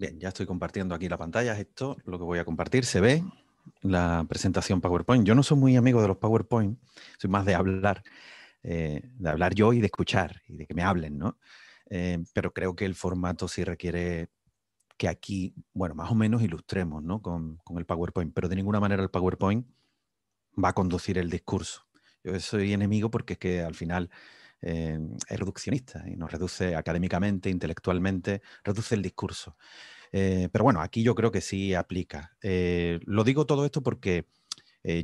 Bien, ya estoy compartiendo aquí la pantalla. Esto lo que voy a compartir. Se ve la presentación PowerPoint. Yo no soy muy amigo de los PowerPoint, soy más de hablar, eh, de hablar yo y de escuchar y de que me hablen, ¿no? Eh, pero creo que el formato sí requiere que aquí, bueno, más o menos ilustremos, ¿no? Con, con el PowerPoint, pero de ninguna manera el PowerPoint va a conducir el discurso. Yo soy enemigo porque es que al final es eh, reduccionista y nos reduce académicamente, intelectualmente, reduce el discurso. Eh, pero bueno, aquí yo creo que sí aplica. Eh, lo digo todo esto porque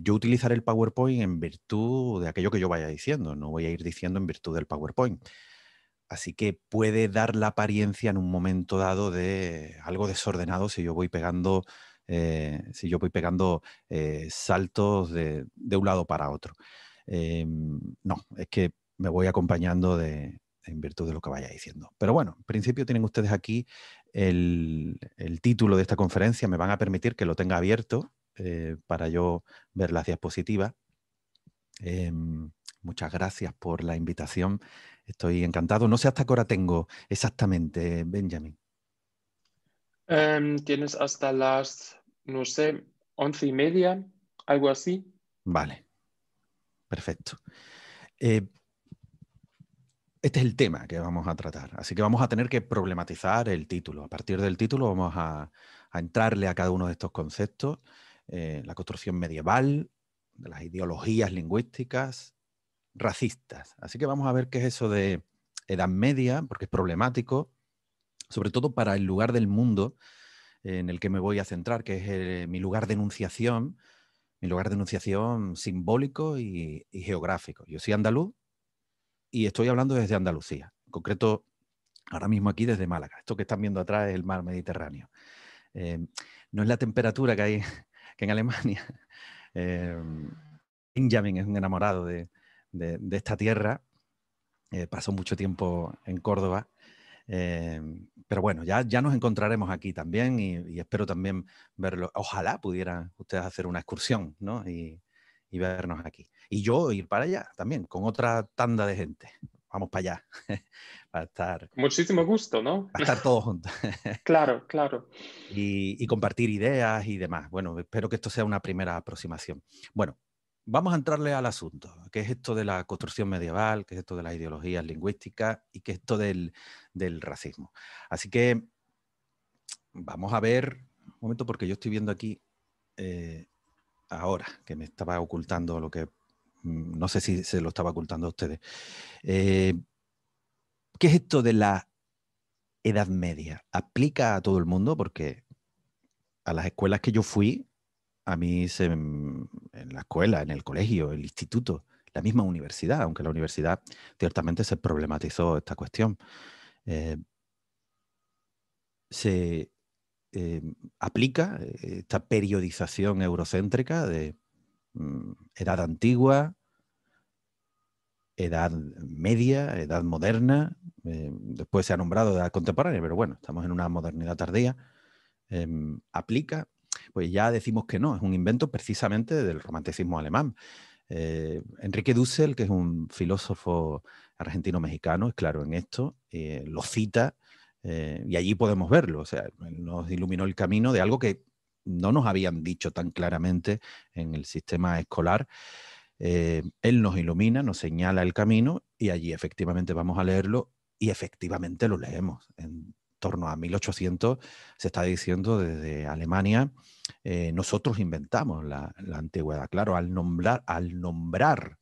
yo utilizaré el PowerPoint en virtud de aquello que yo vaya diciendo, no voy a ir diciendo en virtud del PowerPoint. Así que puede dar la apariencia en un momento dado de algo desordenado si yo voy pegando, si yo voy pegando saltos de, de, un lado para otro. Em, no, es que me voy acompañando de, en virtud de lo que vaya diciendo. Pero bueno, en principio tienen ustedes aquí el, título de esta conferencia, me van a permitir que lo tenga abierto eh, para yo ver las diapositivas. Em, muchas gracias por la invitación, estoy encantado. No sé hasta qué hora tengo exactamente, Benjamin. Em, tienes hasta las, no sé, once y media, algo así. Vale, perfecto. Eh, este es el tema que vamos a tratar. Así que vamos a tener que problematizar el título. A partir del título vamos a, entrarle a cada uno de estos conceptos. Eh, la construcción medieval, de las ideologías lingüísticas, racistas. Así que vamos a ver qué es eso de Edad Media, porque es problemático, sobre todo para el lugar del mundo en el que me voy a centrar, que es eh, mi lugar de enunciación, mi lugar de enunciación simbólico y geográfico. Yo soy andaluz, y estoy hablando desde Andalucía, en concreto ahora mismo aquí desde Málaga. Esto que están viendo atrás es el mar Mediterráneo. Eh, no es la temperatura que hay en Alemania. Eh, Benjamin es un enamorado de, esta tierra, eh, pasó mucho tiempo en Córdoba. pero bueno, ya, nos encontraremos aquí también y, espero también verlo. Ojalá pudieran ustedes hacer una excursión y vernos aquí y yo ir para allá también, con otra tanda de gente. Vamos para allá, para estar... Muchísimo eh, gusto, ¿no? Para estar todos juntos. claro, claro. Y, compartir ideas y demás. Bueno, espero que esto sea una primera aproximación. Bueno, vamos a entrarle al asunto, que es esto de la construcción medieval, que es esto de las ideologías lingüísticas y que es esto del, racismo. Así que vamos a ver, un momento porque yo estoy viendo aquí eh, ahora, que me estaba ocultando lo que Mm, no sé si se lo estaba ocultando a ustedes. Eh, ¿Qué es esto de la Edad Media? ¿Aplica a todo el mundo? Porque a las escuelas que yo fui, a mí mm, en la escuela, en el colegio, el instituto, la misma universidad, aunque la universidad ciertamente se problematizó esta cuestión. Eh, se eh, aplica esta periodización eurocéntrica de Mm, edad antigua, edad media, edad moderna, eh, después se ha nombrado edad contemporánea, pero bueno, estamos en una modernidad tardía, em, aplica, pues ya decimos que no, es un invento precisamente del romanticismo alemán. Eh, Enrique Dussel, que es un filósofo argentino-mexicano, es claro en esto, eh, lo cita y allí podemos verlo, o sea, nos iluminó el camino de algo que no nos habían dicho tan claramente en el sistema escolar. Eh, él nos ilumina, nos señala el camino y allí efectivamente vamos a leerlo y efectivamente lo leemos. En torno a 1800 se está diciendo desde Alemania, eh, nosotros inventamos la, antigüedad. Claro, al nombrar, al nombrar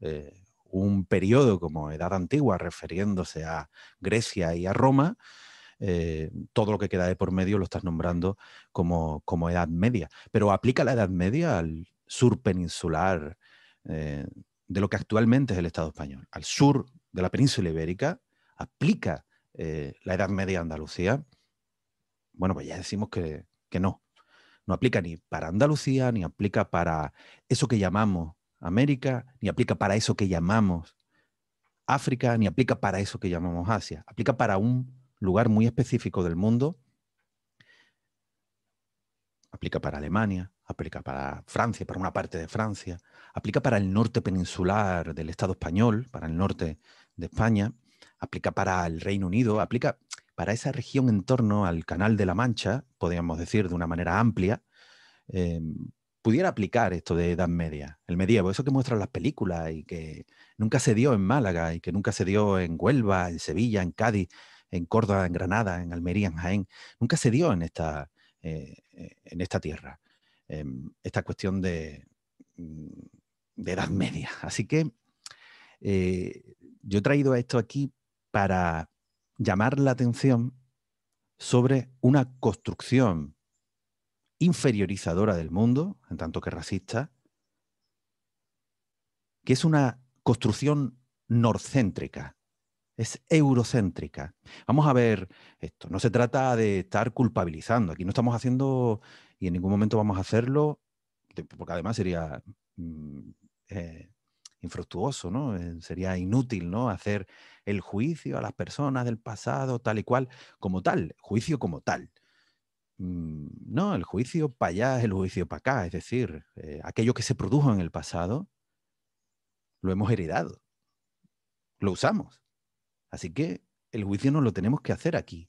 eh, un periodo como Edad Antigua refiriéndose a Grecia y a Roma, eh, todo lo que queda de por medio lo estás nombrando como, Edad Media. Pero aplica la Edad Media al sur peninsular eh, de lo que actualmente es el Estado español, al sur de la península ibérica, aplica eh, la Edad Media a Andalucía. Bueno, pues ya decimos que, que no. No aplica ni para Andalucía, ni aplica para eso que llamamos América, ni aplica para eso que llamamos África, ni aplica para eso que llamamos Asia. Aplica para un lugar muy específico del mundo, aplica para Alemania, aplica para Francia, para una parte de Francia, aplica para el norte peninsular del Estado español, para el norte de España, aplica para el Reino Unido, aplica para esa región en torno al Canal de la Mancha, podríamos decir de una manera amplia, em, pudiera aplicar esto de Edad Media, el medievo, eso que muestran las películas y que nunca se dio en Málaga y que nunca se dio en Huelva, en Sevilla, en Cádiz, en Córdoba, en Granada, en Almería, en Jaén. Nunca se dio en esta, eh, eh, en esta tierra em, esta cuestión de, mm, de, Edad Media. Así que eh, yo he traído esto aquí para llamar la atención sobre una construcción inferiorizadora del mundo, en tanto que racista, que es una construcción norcéntrica, es eurocéntrica. Vamos a ver esto. No se trata de estar culpabilizando. Aquí no estamos haciendo, y en ningún momento vamos a hacerlo, porque además sería mm, eh, infructuoso, ¿no? Eh, sería inútil, ¿no? Hacer el juicio a las personas del pasado, tal y cual, como tal, juicio como tal. Mm, no, el juicio para allá es el juicio para acá, es decir, eh, aquello que se produjo en el pasado lo hemos heredado, lo usamos Así que el juicio no lo tenemos que hacer aquí.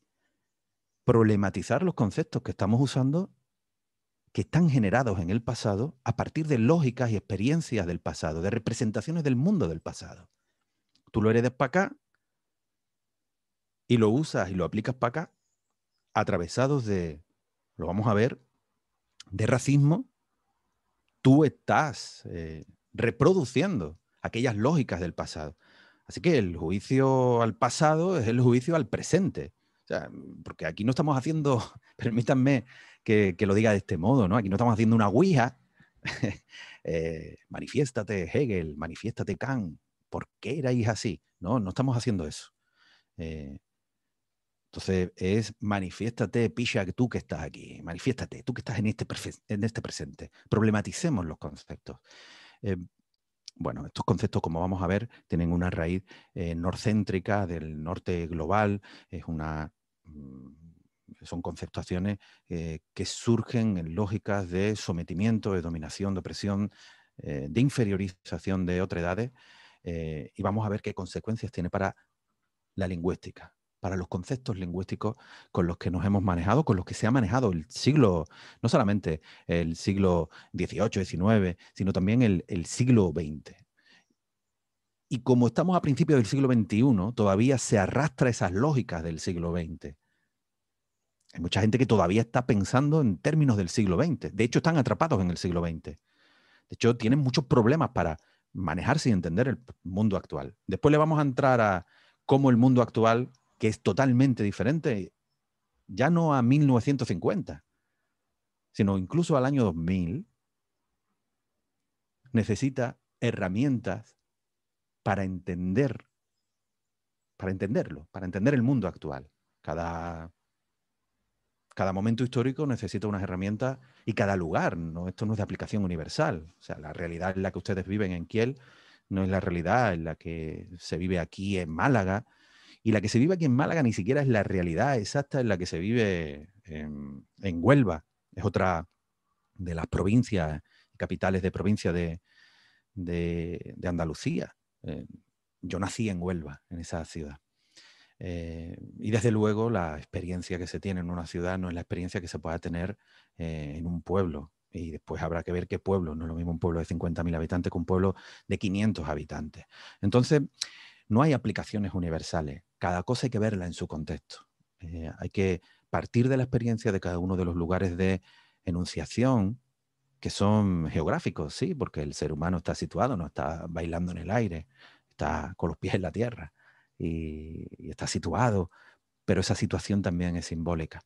Problematizar los conceptos que estamos usando que están generados en el pasado a partir de lógicas y experiencias del pasado, de representaciones del mundo del pasado. Tú lo heredes para acá y lo usas y lo aplicas para acá, atravesados de, lo vamos a ver, de racismo. Tú estás eh, reproduciendo aquellas lógicas del pasado. Así que el juicio al pasado es el juicio al presente. porque aquí no estamos haciendo, permítanme que, lo diga de este modo, ¿no? Aquí no estamos haciendo una ouija. Eh, manifiéstate Hegel, manifiéstate Kant, ¿por qué erais así? No, no estamos haciendo eso. Eh, entonces es manifiéstate, pilla tú que estás aquí, manifiéstate, tú que estás en este, este presente. Problematicemos los conceptos. Eh, bueno, estos conceptos, como vamos a ver, tienen una raíz eh, norcéntrica del norte global, mm, son conceptuaciones eh, que surgen en lógicas de sometimiento, de dominación, de opresión, eh, de inferiorización de otras edades, y vamos a ver qué consecuencias tiene para la lingüística, para los conceptos lingüísticos con los que nos hemos manejado, con los que se ha manejado el siglo, no solamente el siglo XVIII, XIX, sino también el, siglo XX. Y como estamos a principios del siglo XXI, todavía se arrastra esas lógicas del siglo XX. Hay mucha gente que todavía está pensando en términos del siglo XX. De hecho, están atrapados en el siglo XX. De hecho, tienen muchos problemas para manejarse y entender el mundo actual. Después le vamos a entrar a cómo el mundo actual que es totalmente diferente, ya no a 1950, sino incluso al año 2000, necesita herramientas para entender, para entenderlo, para entender el mundo actual. Cada, cada momento histórico necesita unas herramientas y cada lugar, ¿no? esto no es de aplicación universal. O sea, la realidad en la que ustedes viven en Kiel no es la realidad en la que se vive aquí en Málaga, y la que se vive aquí en Málaga ni siquiera es la realidad exacta en la que se vive em, en, Huelva. Es otra de las provincias, capitales de provincia de, Andalucía. Eh, yo nací en Huelva, en esa ciudad. Eh, y desde luego la experiencia que se tiene en una ciudad no es la experiencia que se pueda tener eh, en un pueblo. Y después habrá que ver qué pueblo. No es lo mismo un pueblo de 50.000 habitantes que un pueblo de 500 habitantes. Entonces, no hay aplicaciones universales cada cosa hay que verla en su contexto. Eh, hay que partir de la experiencia de cada uno de los lugares de enunciación, que son geográficos, sí, porque el ser humano está situado, no está bailando en el aire, está con los pies en la tierra y está situado, pero esa situación también es simbólica.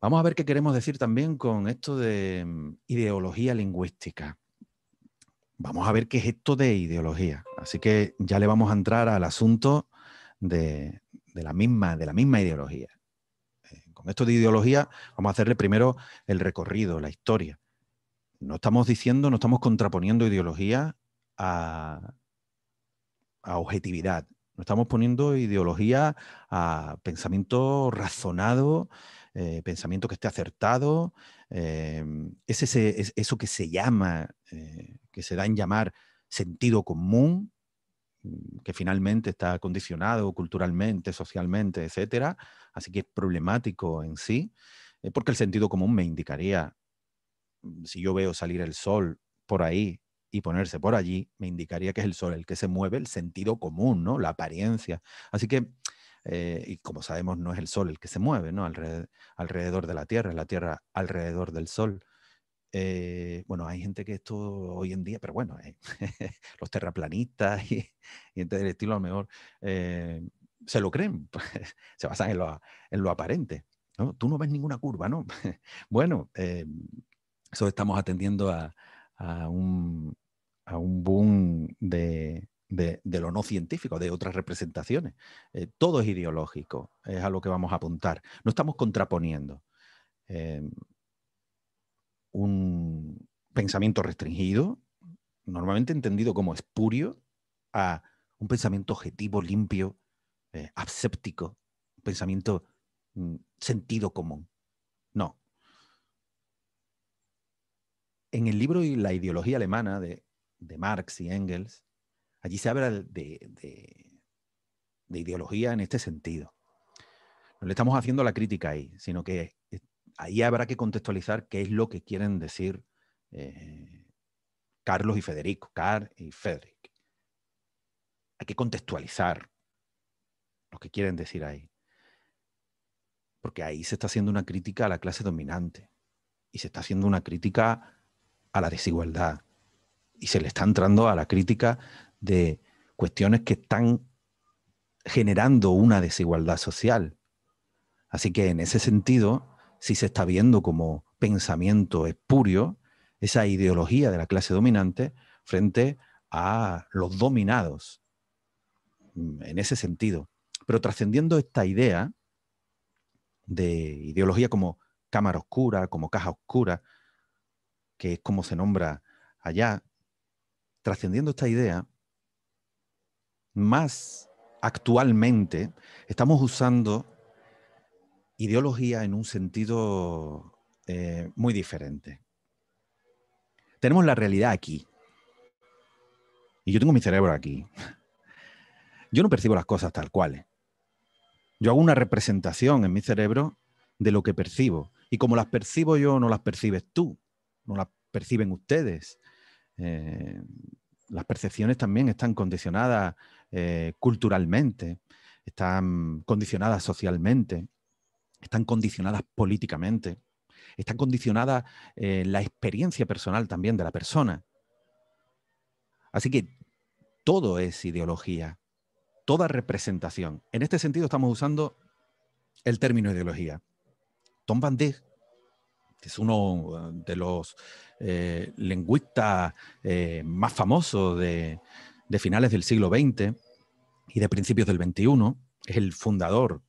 Vamos a ver qué queremos decir también con esto de mm, ideología lingüística vamos a ver qué es esto de ideología. Así que ya le vamos a entrar al asunto de, la, misma, ideología. Eh, con esto de ideología vamos a hacerle primero el recorrido, la historia. No estamos diciendo, no estamos contraponiendo ideología a, objetividad. No estamos poniendo ideología a pensamiento razonado, eh, pensamiento que esté acertado. Eh, ese, es eso que se llama este, que se da en llamar sentido común, mm, que finalmente está condicionado culturalmente, socialmente, etcétera, así que es problemático en sí, eh, porque el sentido común me indicaría, mm, si yo veo salir el sol por ahí y ponerse por allí, me indicaría que es el sol el que se mueve, el sentido común, ¿no? La apariencia. Así que, eh, y como sabemos, no es el sol el que se mueve, ¿no? alrededor de la Tierra, es la Tierra alrededor del sol. Eh, bueno, hay gente que esto hoy en día, pero bueno, eh, los terraplanistas y, gente del estilo a lo mejor eh, se lo creen, pues, se basan en lo, en lo aparente. Tú no ves ninguna curva, ¿no? bueno, eso estamos atendiendo a, un, boom de, lo no científico, de otras representaciones. todo es ideológico, es a lo que vamos a apuntar. No estamos contraponiendo un pensamiento restringido, normalmente entendido como espurio, a un pensamiento objetivo, limpio, eh, abséptico, un pensamiento mm, sentido común. No. En el libro La ideología alemana de, Marx y Engels, allí se habla de, de ideología en este sentido. No le estamos haciendo la crítica ahí, sino que ahí habrá que contextualizar qué es lo que quieren decir eh, Carlos y Federico, Car y Federic. Hay que contextualizar lo que quieren decir ahí. Porque ahí se está haciendo una crítica a la clase dominante y se está haciendo una crítica a la desigualdad y se le está entrando a la crítica de cuestiones que están generando una desigualdad social. Así que en ese sentido, si se está viendo como pensamiento espurio, esa ideología de la clase dominante frente a los dominados, mm, en ese sentido. Pero trascendiendo esta idea de ideología como cámara oscura, como caja oscura, que es como se nombra allá, trascendiendo esta idea, más actualmente estamos usando ideología en un sentido eh, muy diferente. Tenemos la realidad aquí. Y yo tengo mi cerebro aquí. Yo no percibo las cosas tal cual Yo hago una representación en mi cerebro de lo que percibo. Y como las percibo yo, no las percibes tú, no las perciben ustedes. Eh, las percepciones también están condicionadas eh, culturalmente, están condicionadas socialmente están condicionadas políticamente, están condicionadas eh, la experiencia personal también de la persona. Así que todo es ideología, toda representación. En este sentido estamos usando el término ideología. Tom Van que es uno eh, de los eh, lingüistas más famosos de, de finales del siglo XX y de principios del XXI, es el fundador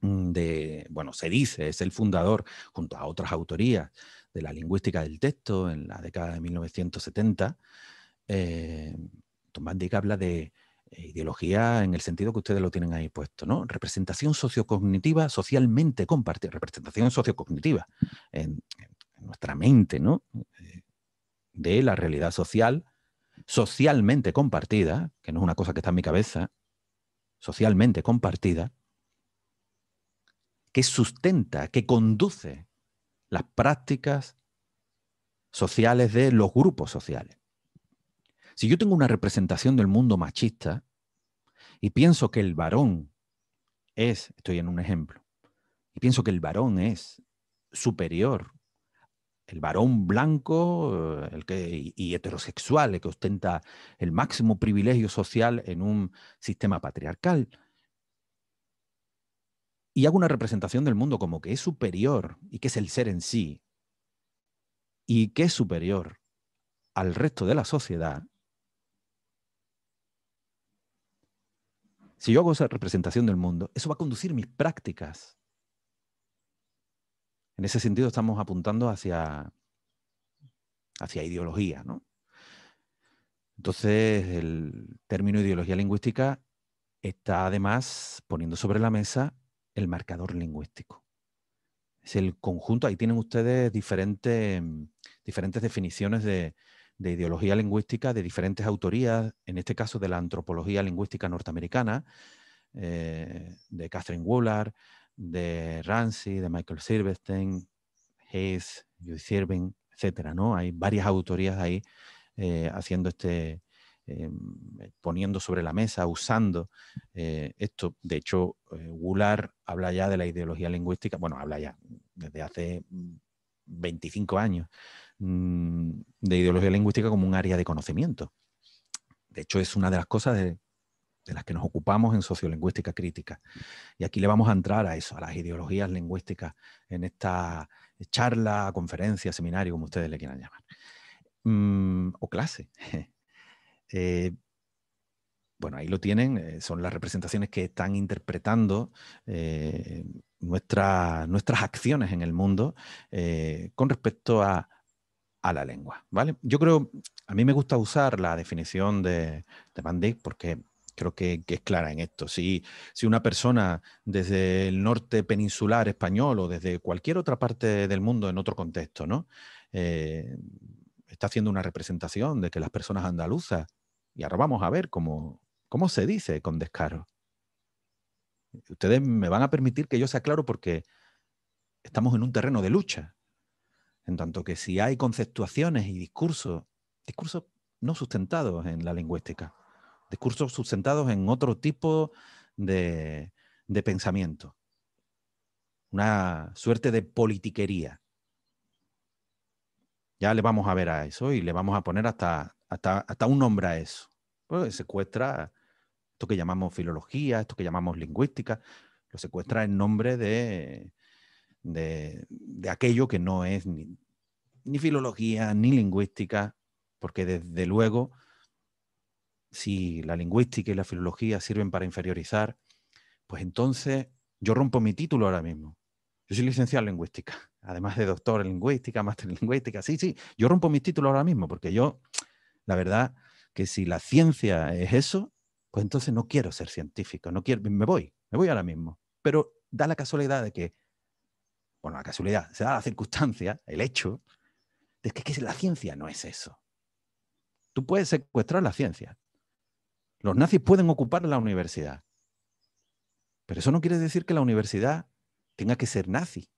Mm, de, bueno, se dice, es el fundador, junto a otras autorías, de la lingüística del texto en la década de 1970. Eh, Tomás Dick habla de eh, ideología en el sentido que ustedes lo tienen ahí puesto, ¿no? Representación sociocognitiva socialmente compartida, representación sociocognitiva en, en nuestra mente, ¿no? Eh, de la realidad social, socialmente compartida, que no es una cosa que está en mi cabeza, socialmente compartida, que sustenta, que conduce las prácticas sociales de los grupos sociales. Si yo tengo una representación del mundo machista y pienso que el varón es, estoy en un ejemplo, y pienso que el varón es superior, el varón blanco eh, y heterosexual, el que ostenta el máximo privilegio social en un sistema patriarcal, y hago una representación del mundo como que es superior y que es el ser en sí y que es superior al resto de la sociedad, si yo hago esa representación del mundo, eso va a conducir mis prácticas. En ese sentido estamos apuntando hacia, hacia ideología, ¿no? Entonces, el término ideología lingüística está además poniendo sobre la mesa el marcador lingüístico. Es el conjunto, ahí tienen ustedes diferentes, diferentes definiciones de, de ideología lingüística de diferentes autorías, en este caso de la antropología lingüística norteamericana, eh, de Catherine Woolard, de Ramsey, de Michael Silverstein, Hayes, Judith etcétera, ¿no? Hay varias autorías ahí eh, haciendo este, Em, eh, poniendo sobre la mesa, usando eh, esto. De hecho, eh, Goulart habla ya de la ideología lingüística, bueno, habla ya desde hace 25 mm, años mm, de ideología lingüística como un área de conocimiento. De hecho, es una de las cosas de, las que nos ocupamos en sociolingüística crítica. Y aquí le vamos a entrar a eso, a las ideologías lingüísticas, en esta charla, conferencia, seminario, como ustedes le quieran llamar. Mm, o clase. Eh, bueno, ahí lo tienen, eh, son las representaciones que están interpretando eh, nuestras acciones en el mundo con respecto a, la lengua, ¿vale? Yo creo, a mí me gusta usar la definición de, de Van porque creo que, es clara en esto. Si, si una persona desde el norte peninsular español o desde cualquier otra parte del mundo en otro contexto, está haciendo una representación de que las personas andaluzas y ahora vamos a ver cómo, se dice con descaro. Ustedes me van a permitir que yo sea claro porque estamos en un terreno de lucha. En tanto que si hay conceptuaciones y discursos, discursos no sustentados en la lingüística, discursos sustentados en otro tipo de, de pensamiento, una suerte de politiquería. Ya le vamos a ver a eso y le vamos a poner hasta hasta, un un a eso. Pues secuestra esto que llamamos filología, esto que llamamos lingüística, lo secuestra en nombre de, de, aquello que no es ni, ni filología ni lingüística, porque desde luego, si la lingüística y la filología sirven para inferiorizar, pues entonces yo rompo mi título ahora mismo. Yo soy licenciado en lingüística, además de doctor en lingüística, máster en lingüística. Sí, sí, yo rompo mi título ahora mismo porque yo la verdad que si la ciencia es eso, pues entonces no quiero ser científico, no quiero, me voy, me voy ahora mismo. Pero da la casualidad de que, bueno, la casualidad, se da la circunstancia, el hecho, de que, que la ciencia no es eso. Tú puedes secuestrar la ciencia. Los nazis pueden ocupar la universidad. Pero eso no quiere decir que la universidad tenga que ser nazi.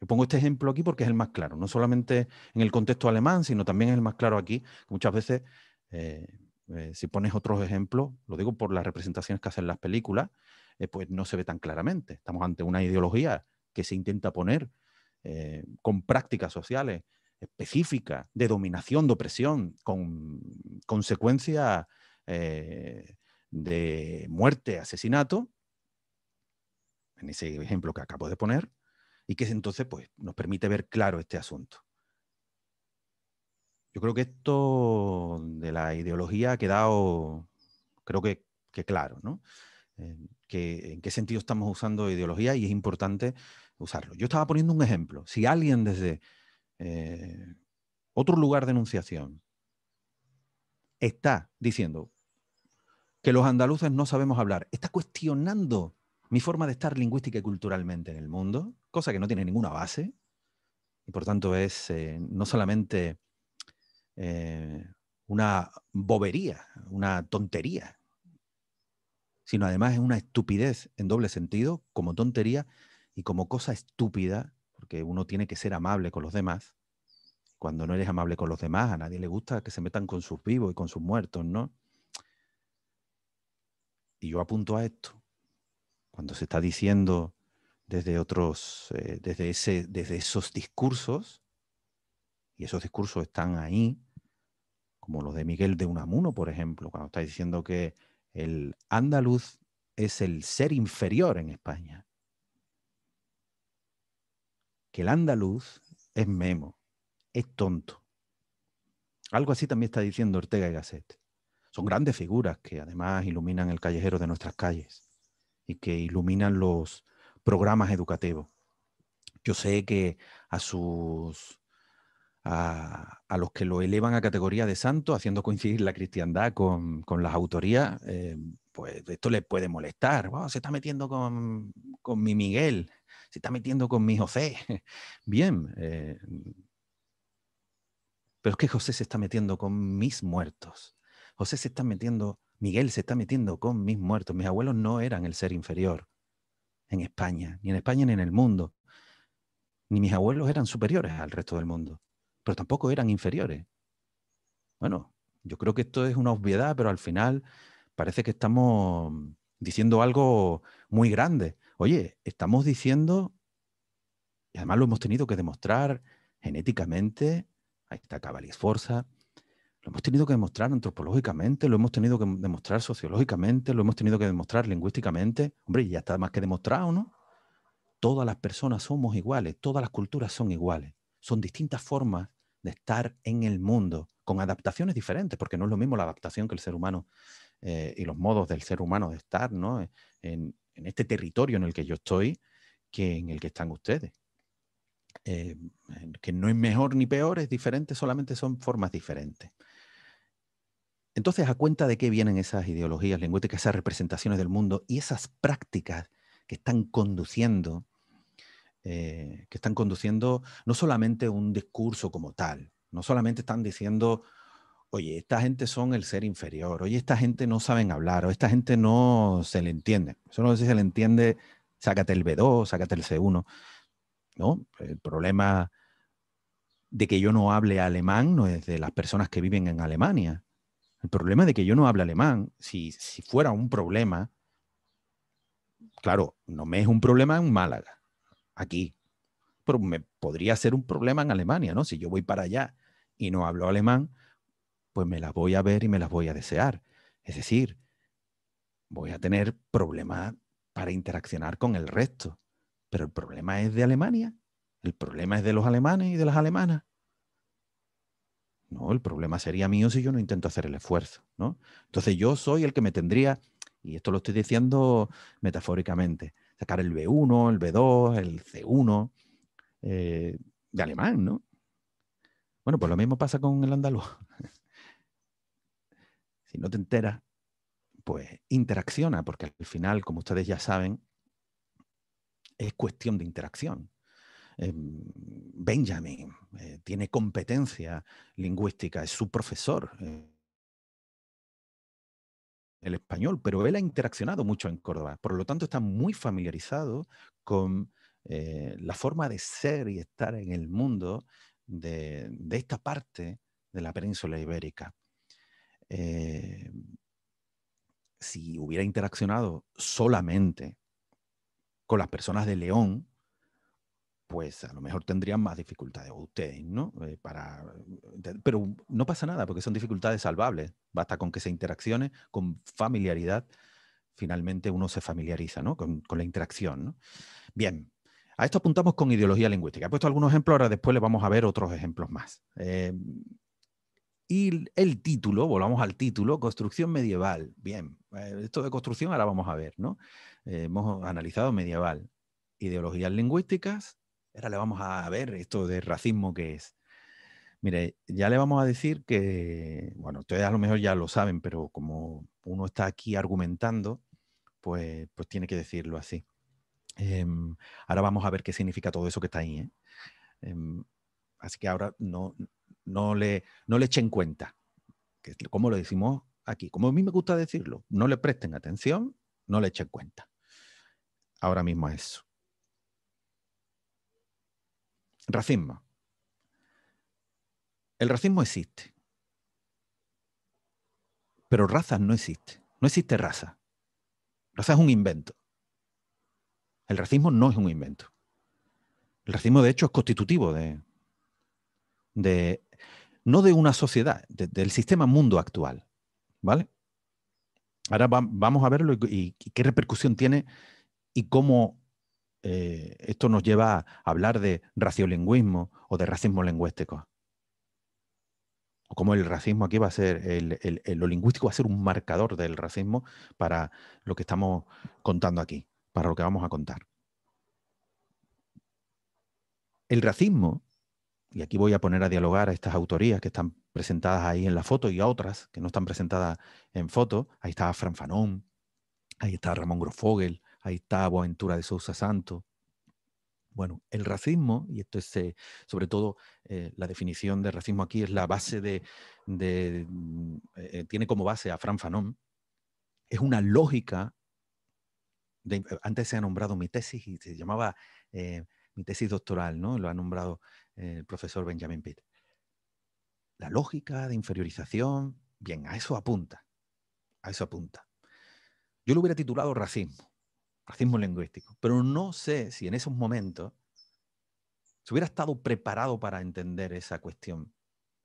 Yo pongo este ejemplo aquí porque es el más claro, no solamente en el contexto alemán, sino también es el más claro aquí. Muchas veces, eh, eh, si pones otros ejemplos, lo digo por las representaciones que hacen las películas, eh, pues no se ve tan claramente. Estamos ante una ideología que se intenta poner con prácticas sociales específicas de dominación, de opresión, con consecuencias de muerte, asesinato, en ese ejemplo que acabo de poner, y que entonces pues, nos permite ver claro este asunto. Yo creo que esto de la ideología ha quedado, creo que, claro, ¿no? Eh, que, en qué sentido estamos usando ideología y es importante usarlo. Yo estaba poniendo un ejemplo. Si alguien desde eh, otro lugar de enunciación está diciendo que los andaluces no sabemos hablar, está cuestionando mi forma de estar lingüística y culturalmente en el mundo, cosa que no tiene ninguna base, y por tanto es eh, no solamente eh, una bobería, una tontería, sino además es una estupidez en doble sentido, como tontería y como cosa estúpida, porque uno tiene que ser amable con los demás. Cuando no eres amable con los demás, a nadie le gusta que se metan con sus vivos y con sus muertos, ¿no? Y yo apunto a esto cuando se está diciendo desde otros, eh, desde, ese, desde esos discursos, y esos discursos están ahí, como los de Miguel de Unamuno, por ejemplo, cuando está diciendo que el andaluz es el ser inferior en España, que el andaluz es memo, es tonto. Algo así también está diciendo Ortega y Gasset. Son grandes figuras que además iluminan el callejero de nuestras calles y que iluminan los programas educativos. Yo sé que a sus a, los que lo elevan a categoría de santo, haciendo coincidir la cristiandad con, las autorías, eh, pues esto les puede molestar. se está metiendo con, mi Miguel, se está metiendo con mi José. Bien, eh, pero es que José se está metiendo con mis muertos. José se está metiendo Miguel se está metiendo con mis muertos. Mis abuelos no eran el ser inferior en España, ni en España ni en el mundo. Ni mis abuelos eran superiores al resto del mundo, pero tampoco eran inferiores. Bueno, yo creo que esto es una obviedad, pero al final parece que estamos diciendo algo muy grande. Oye, estamos diciendo, y además lo hemos tenido que demostrar genéticamente, ahí está Caballiz Forza, lo hemos tenido que demostrar antropológicamente, lo hemos tenido que demostrar sociológicamente, lo hemos tenido que demostrar lingüísticamente. Hombre, ya está más que demostrado, ¿no? Todas las personas somos iguales, todas las culturas son iguales. Son distintas formas de estar en el mundo, con adaptaciones diferentes, porque no es lo mismo la adaptación que el ser humano eh, y los modos del ser humano de estar, ¿no? En, este territorio en el que yo estoy, que en el que están ustedes. Eh, que no es mejor ni peor, es diferente, solamente son formas diferentes. Entonces, ¿a cuenta de qué vienen esas ideologías lingüísticas, esas representaciones del mundo y esas prácticas que están conduciendo, eh, que están conduciendo no solamente un discurso como tal, no solamente están diciendo, oye, esta gente son el ser inferior, oye, esta gente no saben hablar, o esta gente no se le entiende. Eso no si se le entiende, sácate el B2, sácate el C1. ¿no? El problema de que yo no hable alemán no es de las personas que viven en Alemania, el problema de que yo no hable alemán, si, si fuera un problema, claro, no me es un problema en Málaga, aquí, pero me podría ser un problema en Alemania, ¿no? Si yo voy para allá y no hablo alemán, pues me las voy a ver y me las voy a desear. Es decir, voy a tener problemas para interaccionar con el resto, pero el problema es de Alemania, el problema es de los alemanes y de las alemanas. No, el problema sería mío si yo no intento hacer el esfuerzo, ¿no? Entonces yo soy el que me tendría, y esto lo estoy diciendo metafóricamente, sacar el B1, el B2, el C1 eh, de alemán, ¿no? Bueno, pues lo mismo pasa con el andaluz. si no te enteras, pues interacciona, porque al final, como ustedes ya saben, es cuestión de interacción. Eh, Benjamin, eh, tiene competencia lingüística, es su profesor. Eh, el español, pero él ha interaccionado mucho en Córdoba, por lo tanto está muy familiarizado con la forma de ser y estar en el mundo de, esta parte de la península ibérica. si hubiera interaccionado solamente con las personas de León, pues a lo mejor tendrían más dificultades, ustedes, ¿no? Eh, para, eh, pero no pasa nada, porque son dificultades salvables. Basta con que se interaccione con familiaridad. Finalmente uno se familiariza ¿no? con, la interacción. ¿no? Bien, a esto apuntamos con ideología lingüística. He puesto algunos ejemplos, ahora después le vamos a ver otros ejemplos más. Eh, y el título, volvamos al título, construcción medieval. Bien, esto de construcción ahora vamos a ver, ¿no? hemos analizado medieval, ideologías lingüísticas, Ahora le vamos a ver esto de racismo que es. Mire, ya le vamos a decir que, bueno, ustedes a lo mejor ya lo saben, pero como uno está aquí argumentando, pues, pues tiene que decirlo así. Em, ahora vamos a ver qué significa todo eso que está ahí. ¿eh? Em, así que ahora no, no, le, no le echen cuenta, que como lo decimos aquí, como a mí me gusta decirlo, no le presten atención, no le echen cuenta. Ahora mismo es eso. Racismo. El racismo existe. Pero raza no existe. No existe raza. Raza es un invento. El racismo no es un invento. El racismo, de hecho, es constitutivo de, de no de una sociedad, del sistema mundo actual. ¿Vale? Ahora vamos a verlo y, qué repercusión tiene y cómo eh, esto nos lleva a hablar de raciolingüismo o de racismo lingüístico. O cómo el racismo aquí va a ser, lo lingüístico va a ser un marcador del racismo para lo que estamos contando aquí, para lo que vamos a contar. El racismo, y aquí voy a poner a dialogar a estas autorías que están presentadas ahí en la foto y a otras que no están presentadas en foto, ahí está Fran Fanon, ahí está Ramón Grofogel, Ahí está Boaventura de Sousa Santo. Bueno, el racismo, y esto es eh, sobre todo eh, la definición de racismo aquí, es la base de, mm, eh, tiene como base a Fran Fanon, es una lógica, antes se ha nombrado mi tesis y se llamaba mi tesis doctoral, ¿no? Lo ha nombrado el profesor Benjamin Pitt. La lógica de inferiorización, bien, a eso apunta, a eso apunta. Yo lo hubiera titulado racismo, racismo lingüístico. Pero no sé si en esos momentos se hubiera estado preparado para entender esa cuestión.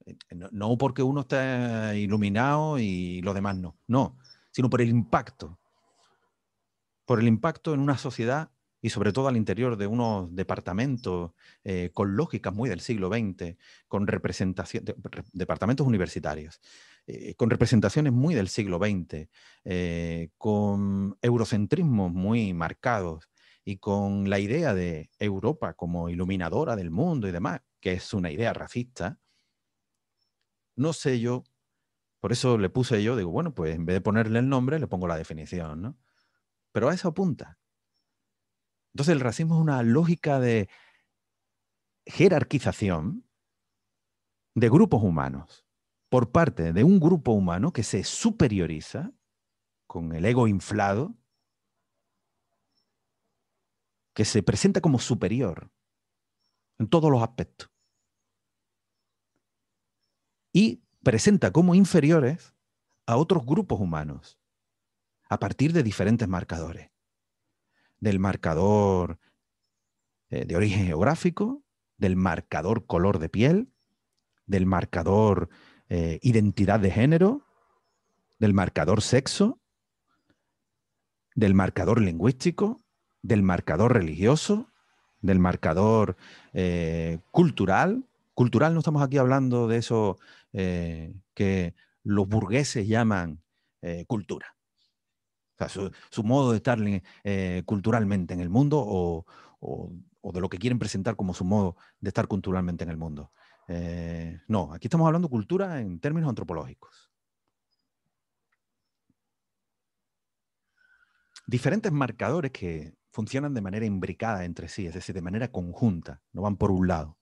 Eh, eh, no porque uno esté iluminado y los demás no, no, sino por el impacto. Por el impacto en una sociedad y sobre todo al interior de unos departamentos eh, con lógicas muy del siglo XX, con representación, departamentos universitarios, eh, eh, con representaciones muy del siglo XX, eh, con eurocentrismos muy marcados y con la idea de Europa como iluminadora del mundo y demás, que es una idea racista, no sé yo, por eso le puse yo, digo, bueno, pues en vez de ponerle el nombre, le pongo la definición, ¿no? Pero a eso apunta. Entonces el racismo es una lógica de jerarquización de grupos humanos por parte de un grupo humano que se superioriza con el ego inflado, que se presenta como superior en todos los aspectos. Y presenta como inferiores a otros grupos humanos a partir de diferentes marcadores. Del marcador eh, de origen geográfico, del marcador color de piel, del marcador eh, identidad de género, del marcador sexo, del marcador lingüístico, del marcador religioso, del marcador eh, cultural. Cultural no estamos aquí hablando de eso eh, que los burgueses llaman cultura. O sea, su, modo de estar culturalmente en el mundo o de lo que quieren presentar como su modo de estar culturalmente en el mundo. Eh, no, aquí estamos hablando cultura en términos antropológicos. Diferentes marcadores que funcionan de manera imbricada entre sí, es decir, de manera conjunta, no van por un lado,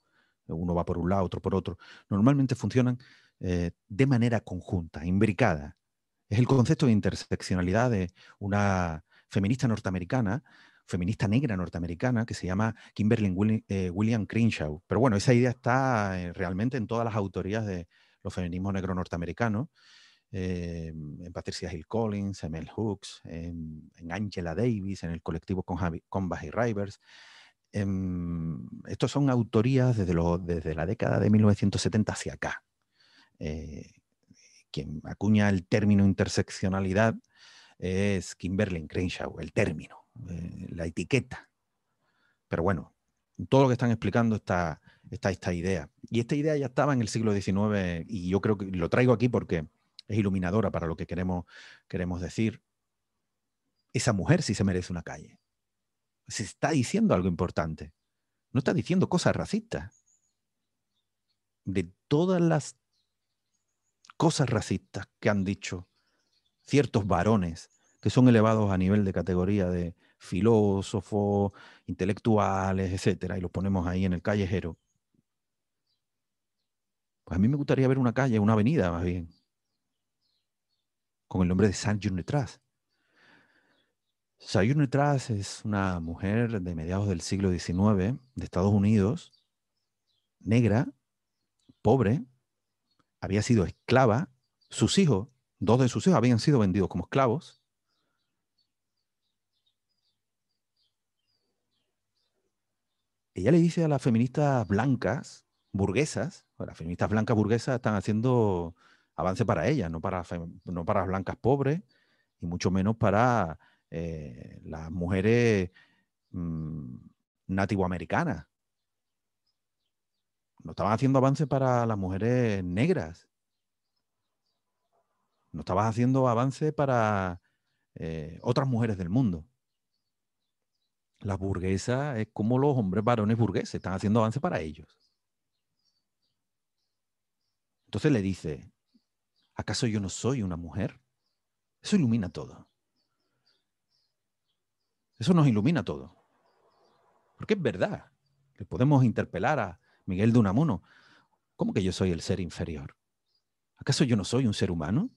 uno va por un lado, otro por otro, normalmente funcionan eh, de manera conjunta, imbricada. Es el concepto de interseccionalidad de una feminista norteamericana feminista negra norteamericana que se llama Kimberly eh, William Crenshaw. Pero bueno, esa idea está eh, realmente en todas las autorías de los feminismos negro norteamericanos, em, en Patricia Hill Collins, en Mel Hooks, en, Angela Davis, en el colectivo con, y Rivers. Em, estos son autorías desde, desde, la década de 1970 hacia acá. Eh, quien acuña el término interseccionalidad es Kimberly Crenshaw, el término. Eh, la etiqueta. Pero bueno, todo lo que están explicando está, esta idea. Y esta idea ya estaba en el siglo XIX y yo creo que lo traigo aquí porque es iluminadora para lo que queremos, queremos decir. Esa mujer sí se merece una calle. Se está diciendo algo importante. No está diciendo cosas racistas. De todas las cosas racistas que han dicho ciertos varones que son elevados a nivel de categoría de, filósofos, intelectuales, etcétera, y los ponemos ahí en el callejero. Pues a mí me gustaría ver una calle, una avenida más bien, con el nombre de Saint Junetras. San Tras es una mujer de mediados del siglo XIX de Estados Unidos, negra, pobre, había sido esclava, sus hijos, dos de sus hijos habían sido vendidos como esclavos, ella le dice a las feministas blancas, burguesas, las feministas blancas burguesas están haciendo avance para ellas, no para, para las blancas pobres y mucho menos para eh, las mujeres mm, nativoamericanas. No estaban haciendo avance para las mujeres negras. No estaban haciendo avance para eh, otras mujeres del mundo la burguesa es como los hombres varones burgueses, están haciendo avance para ellos. Entonces le dice, ¿acaso yo no soy una mujer? Eso ilumina todo. Eso nos ilumina todo. Porque es verdad. Le podemos interpelar a Miguel de Unamuno. ¿Cómo que yo soy el ser inferior? ¿Acaso yo no soy un ser humano?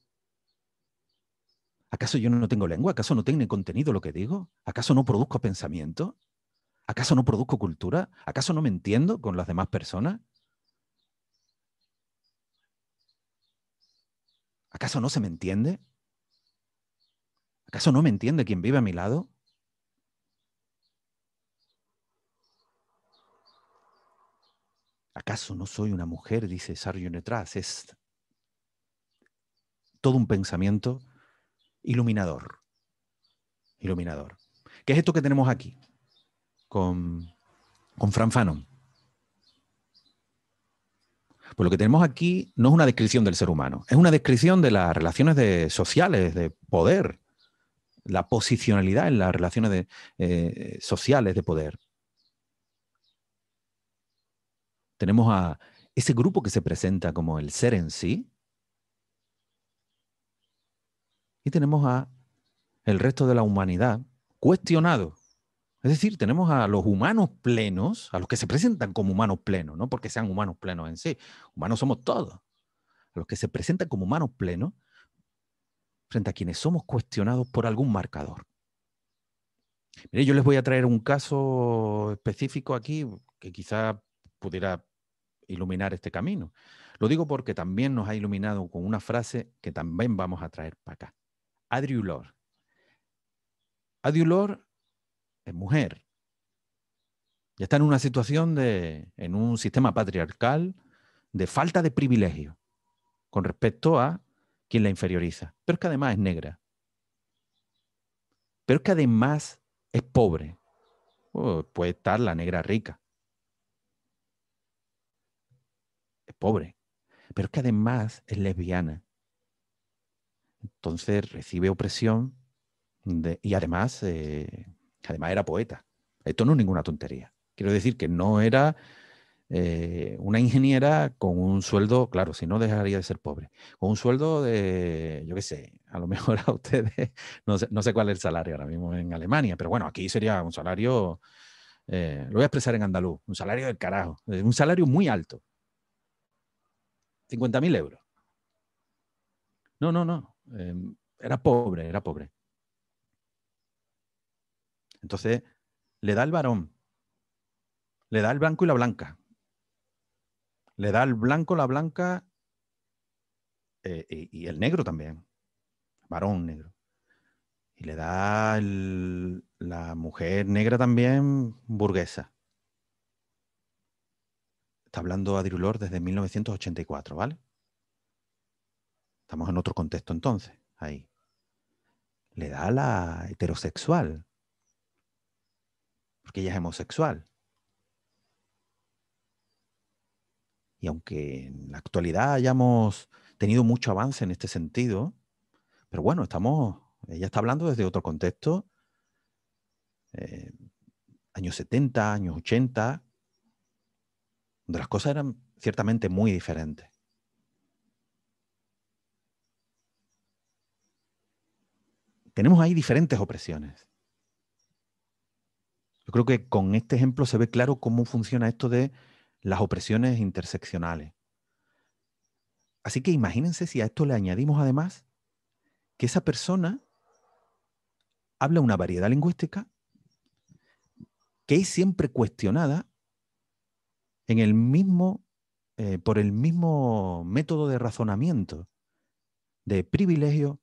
¿Acaso yo no tengo lengua? ¿Acaso no tengo contenido lo que digo? ¿Acaso no produzco pensamiento? ¿Acaso no produzco cultura? ¿Acaso no me entiendo con las demás personas? ¿Acaso no se me entiende? ¿Acaso no me entiende quien vive a mi lado? ¿Acaso no soy una mujer? Dice Sargio Netras. Es todo un pensamiento iluminador. Iluminador. ¿Qué es esto que tenemos aquí con, con Fran Fanon? Pues lo que tenemos aquí no es una descripción del ser humano, es una descripción de las relaciones de, sociales, de poder, la posicionalidad en las relaciones de, eh, sociales de poder. Tenemos a ese grupo que se presenta como el ser en sí, Y tenemos a el resto de la humanidad cuestionado. Es decir, tenemos a los humanos plenos, a los que se presentan como humanos plenos, no porque sean humanos plenos en sí, humanos somos todos, a los que se presentan como humanos plenos, frente a quienes somos cuestionados por algún marcador. Mire, yo les voy a traer un caso específico aquí que quizá pudiera iluminar este camino. Lo digo porque también nos ha iluminado con una frase que también vamos a traer para acá. Adriulor. Adriulor es mujer. Ya está en una situación de, en un sistema patriarcal de falta de privilegio con respecto a quien la inferioriza. Pero es que además es negra. Pero es que además es pobre. Oh, puede estar la negra rica. Es pobre. Pero es que además es lesbiana. Entonces recibe opresión y además, eh, además era poeta. Esto no es ninguna tontería. Quiero decir que no era eh, una ingeniera con un sueldo, claro, si no dejaría de ser pobre, con un sueldo de, yo qué sé, a lo mejor a ustedes, no sé, cuál es el salario ahora mismo en Alemania, pero bueno, aquí sería un salario, eh, lo voy a expresar en andaluz, un salario del carajo, un salario muy alto, 50.000 euros. No, no, no, Em, era pobre, era pobre. Entonces, le da el varón, le da el blanco y la blanca. Le da el blanco, la blanca eh, y, el negro también. Varón negro. Y le da la mujer negra también burguesa. Está hablando Adriulor desde 1984, ¿vale? Estamos en otro contexto entonces, ahí. Le da la heterosexual, porque ella es homosexual. Y aunque en la actualidad hayamos tenido mucho avance en este sentido, pero bueno, estamos, ella está hablando desde otro contexto, eh, años 70, años 80, donde las cosas eran ciertamente muy diferentes. tenemos ahí diferentes opresiones. Yo creo que con este ejemplo se ve claro cómo funciona esto de las opresiones interseccionales. Así que imagínense si a esto le añadimos además que esa persona habla una variedad lingüística que es siempre cuestionada en el mismo, eh, por el mismo método de razonamiento de privilegio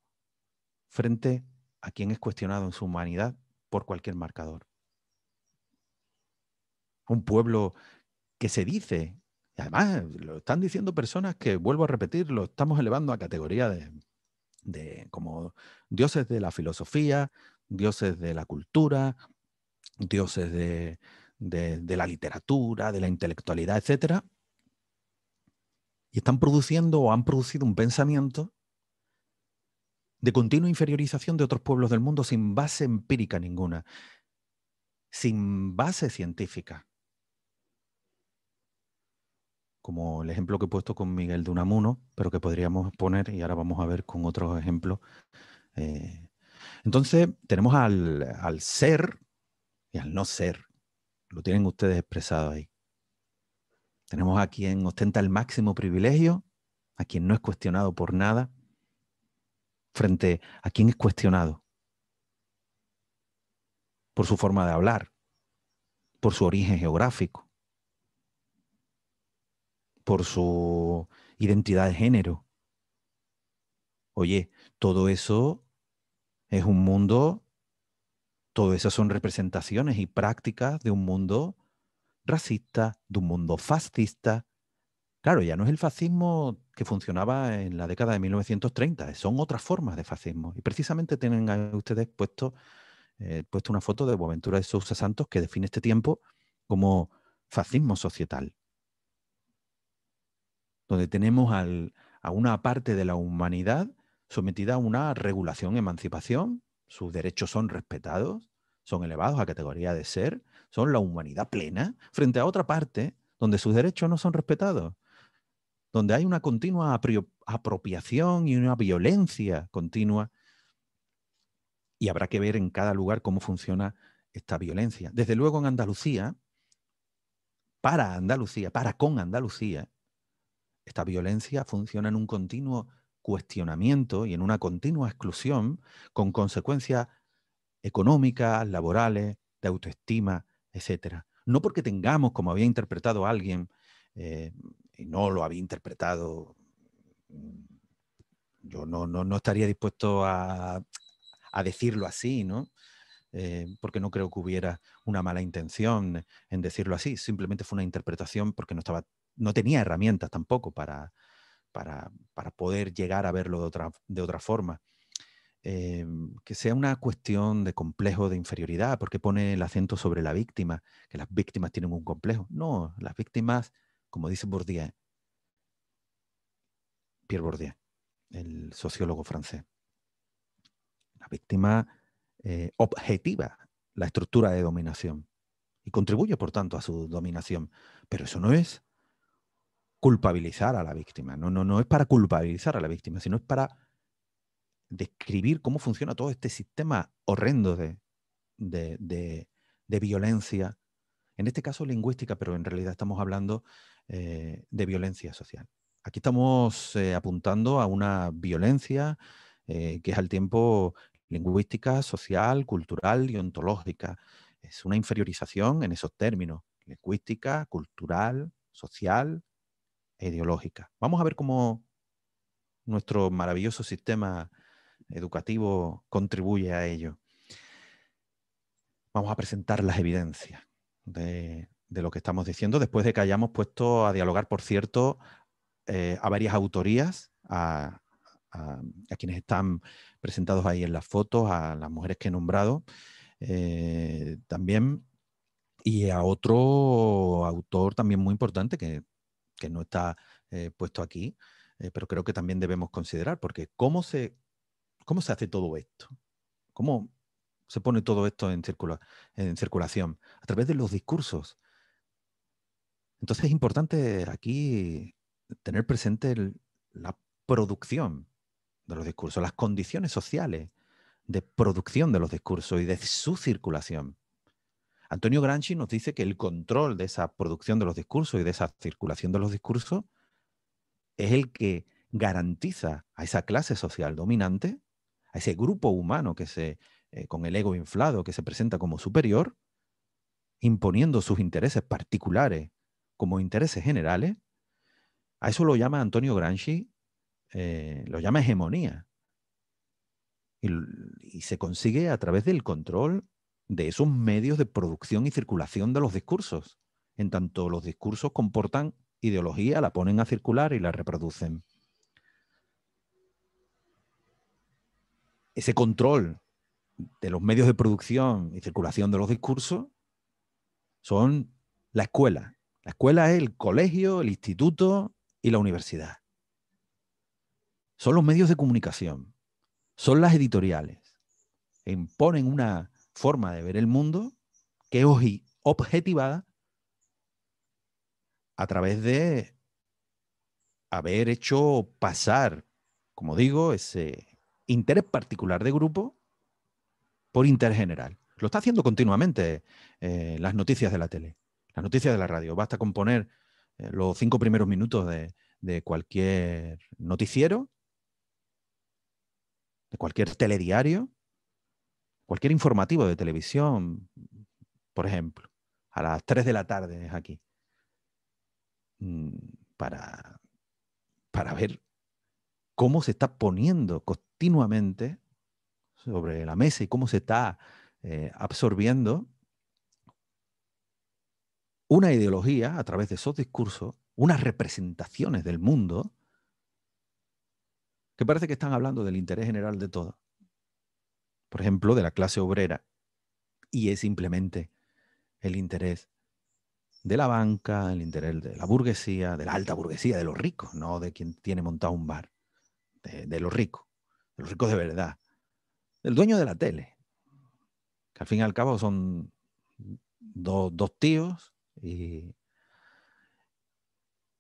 frente a a quien es cuestionado en su humanidad por cualquier marcador. Un pueblo que se dice, y además lo están diciendo personas que, vuelvo a repetir, lo estamos elevando a categoría de, como dioses de la filosofía, dioses de la cultura, dioses de, de, la literatura, de la intelectualidad, etc. Y están produciendo o han producido un pensamiento de continua inferiorización de otros pueblos del mundo sin base empírica ninguna, sin base científica. Como el ejemplo que he puesto con Miguel de Unamuno, pero que podríamos poner, y ahora vamos a ver con otros ejemplos. Eh, entonces, tenemos al ser y al no ser. Lo tienen ustedes expresado ahí. Tenemos a quien ostenta el máximo privilegio, a quien no es cuestionado por nada, frente a quien es cuestionado por su forma de hablar, por su origen geográfico, por su identidad de género. Oye, todo eso es un mundo, todo eso son representaciones y prácticas de un mundo racista, de un mundo fascista, Claro, ya no es el fascismo que funcionaba en la década de 1930, son otras formas de fascismo. Y precisamente tienen ustedes puesto, eh, puesto una foto de Boaventura de Sousa Santos que define este tiempo como fascismo societal, donde tenemos a una parte de la humanidad sometida a una regulación, emancipación, sus derechos son respetados, son elevados a categoría de ser, son la humanidad plena, frente a otra parte donde sus derechos no son respetados, donde hay una continua apropiación y una violencia continua. Y habrá que ver en cada lugar cómo funciona esta violencia. Desde luego en Andalucía, para Andalucía, para con Andalucía, esta violencia funciona en un continuo cuestionamiento y en una continua exclusión con consecuencias económicas, laborales, de autoestima, etc. No porque tengamos, como había interpretado alguien, eh, no lo había interpretado, mm, yo no, estaría dispuesto a, decirlo así, ¿no? Eh, porque no creo que hubiera una mala intención en decirlo así, simplemente fue una interpretación porque no, estaba, no tenía herramientas tampoco para, poder llegar a verlo de otra, forma. Eh, que sea una cuestión de complejo de inferioridad, porque pone el acento sobre la víctima, que las víctimas tienen un complejo. No, las víctimas como dice Bourdieu, Pierre Bourdieu, el sociólogo francés. La víctima eh, objetiva la estructura de dominación y contribuye, por tanto, a su dominación. Pero eso no es culpabilizar a la víctima, no, no, no es para culpabilizar a la víctima, sino es para describir cómo funciona todo este sistema horrendo de violencia, en este caso lingüística, pero en realidad estamos hablando eh, de violencia social. Aquí estamos eh, apuntando a una violencia eh, que es al tiempo lingüística, social, cultural y ontológica. Es una inferiorización en esos términos, lingüística, cultural, social e ideológica. Vamos a ver cómo nuestro maravilloso sistema educativo contribuye a ello. Vamos a presentar las evidencias de de lo que estamos diciendo, después de que hayamos puesto a dialogar, por cierto, eh, a varias autorías, a, quienes están presentados ahí en las fotos, a las mujeres que he nombrado eh, también, y a otro autor también muy importante que, no está eh, puesto aquí, pero creo que también debemos considerar, porque ¿cómo se, cómo se hace todo esto? ¿Cómo se pone todo esto en, circula, en circulación? A través de los discursos entonces es importante aquí tener presente la producción de los discursos, las condiciones sociales de producción de los discursos y de su circulación. Antonio Gramsci nos dice que el control de esa producción de los discursos y de esa circulación de los discursos es el que garantiza a esa clase social dominante, a ese grupo humano que eh, con el ego inflado, que se presenta como superior, imponiendo sus intereses particulares como intereses generales, a eso lo llama Antonio Gramsci, eh, lo llama hegemonía. y se consigue a través del control de esos medios de producción y circulación de los discursos, en tanto los discursos comportan ideología, la ponen a circular y la reproducen. Ese control de los medios de producción y circulación de los discursos son la escuela, la escuela es el colegio, el instituto y la universidad. Son los medios de comunicación, son las editoriales. imponen una forma de ver el mundo que es objetivada a través de haber hecho pasar, como digo, ese interés particular de grupo por interés general. Lo está haciendo continuamente eh, las noticias de la tele. La noticia de la radio. Basta con poner eh, los cinco primeros minutos de, cualquier noticiero, de cualquier telediario, cualquier informativo de televisión, por ejemplo, a las 3 de la tarde es aquí, mm, para, para ver cómo se está poniendo continuamente sobre la mesa y cómo se está eh, absorbiendo una ideología a través de esos discursos, unas representaciones del mundo, que parece que están hablando del interés general de todos. Por ejemplo, de la clase obrera. Y es simplemente el interés de la banca, el interés de la burguesía, de la alta burguesía, de los ricos, no de quien tiene montado un bar, de, los ricos, de los ricos de verdad, del dueño de la tele, que al fin y al cabo son dos tíos y,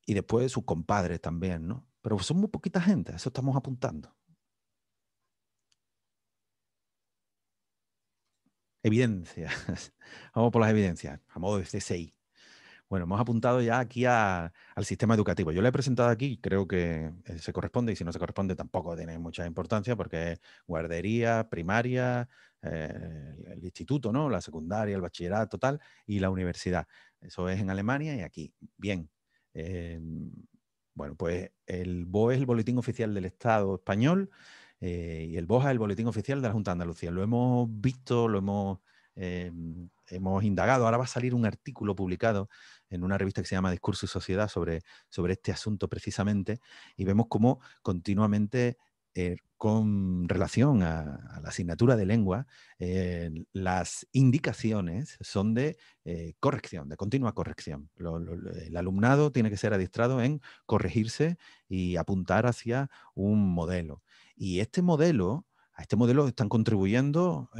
y después sus compadres también, ¿no? Pero son muy poquita gente, eso estamos apuntando. Evidencias. Vamos por las evidencias, a modo de CSI. Bueno, hemos apuntado ya aquí al sistema educativo. Yo lo he presentado aquí, creo que eh, se corresponde, y si no se corresponde tampoco tiene mucha importancia, porque es guardería, primaria, eh, el instituto, ¿no? La secundaria, el bachillerato, tal, y la universidad. Eso es en Alemania y aquí. Bien. Eh, bueno, pues el BOE es el Boletín Oficial del Estado Español eh, y el BOJA es el Boletín Oficial de la Junta de Andalucía. Lo hemos visto, lo hemos, hemos indagado. Ahora va a salir un artículo publicado en una revista que se llama Discurso y Sociedad sobre, sobre este asunto precisamente y vemos cómo continuamente eh, con relación a, la asignatura de lengua, eh, las indicaciones son de eh, corrección, de continua corrección. el alumnado tiene que ser adiestrado en corregirse y apuntar hacia un modelo. Y este modelo, a este modelo están contribuyendo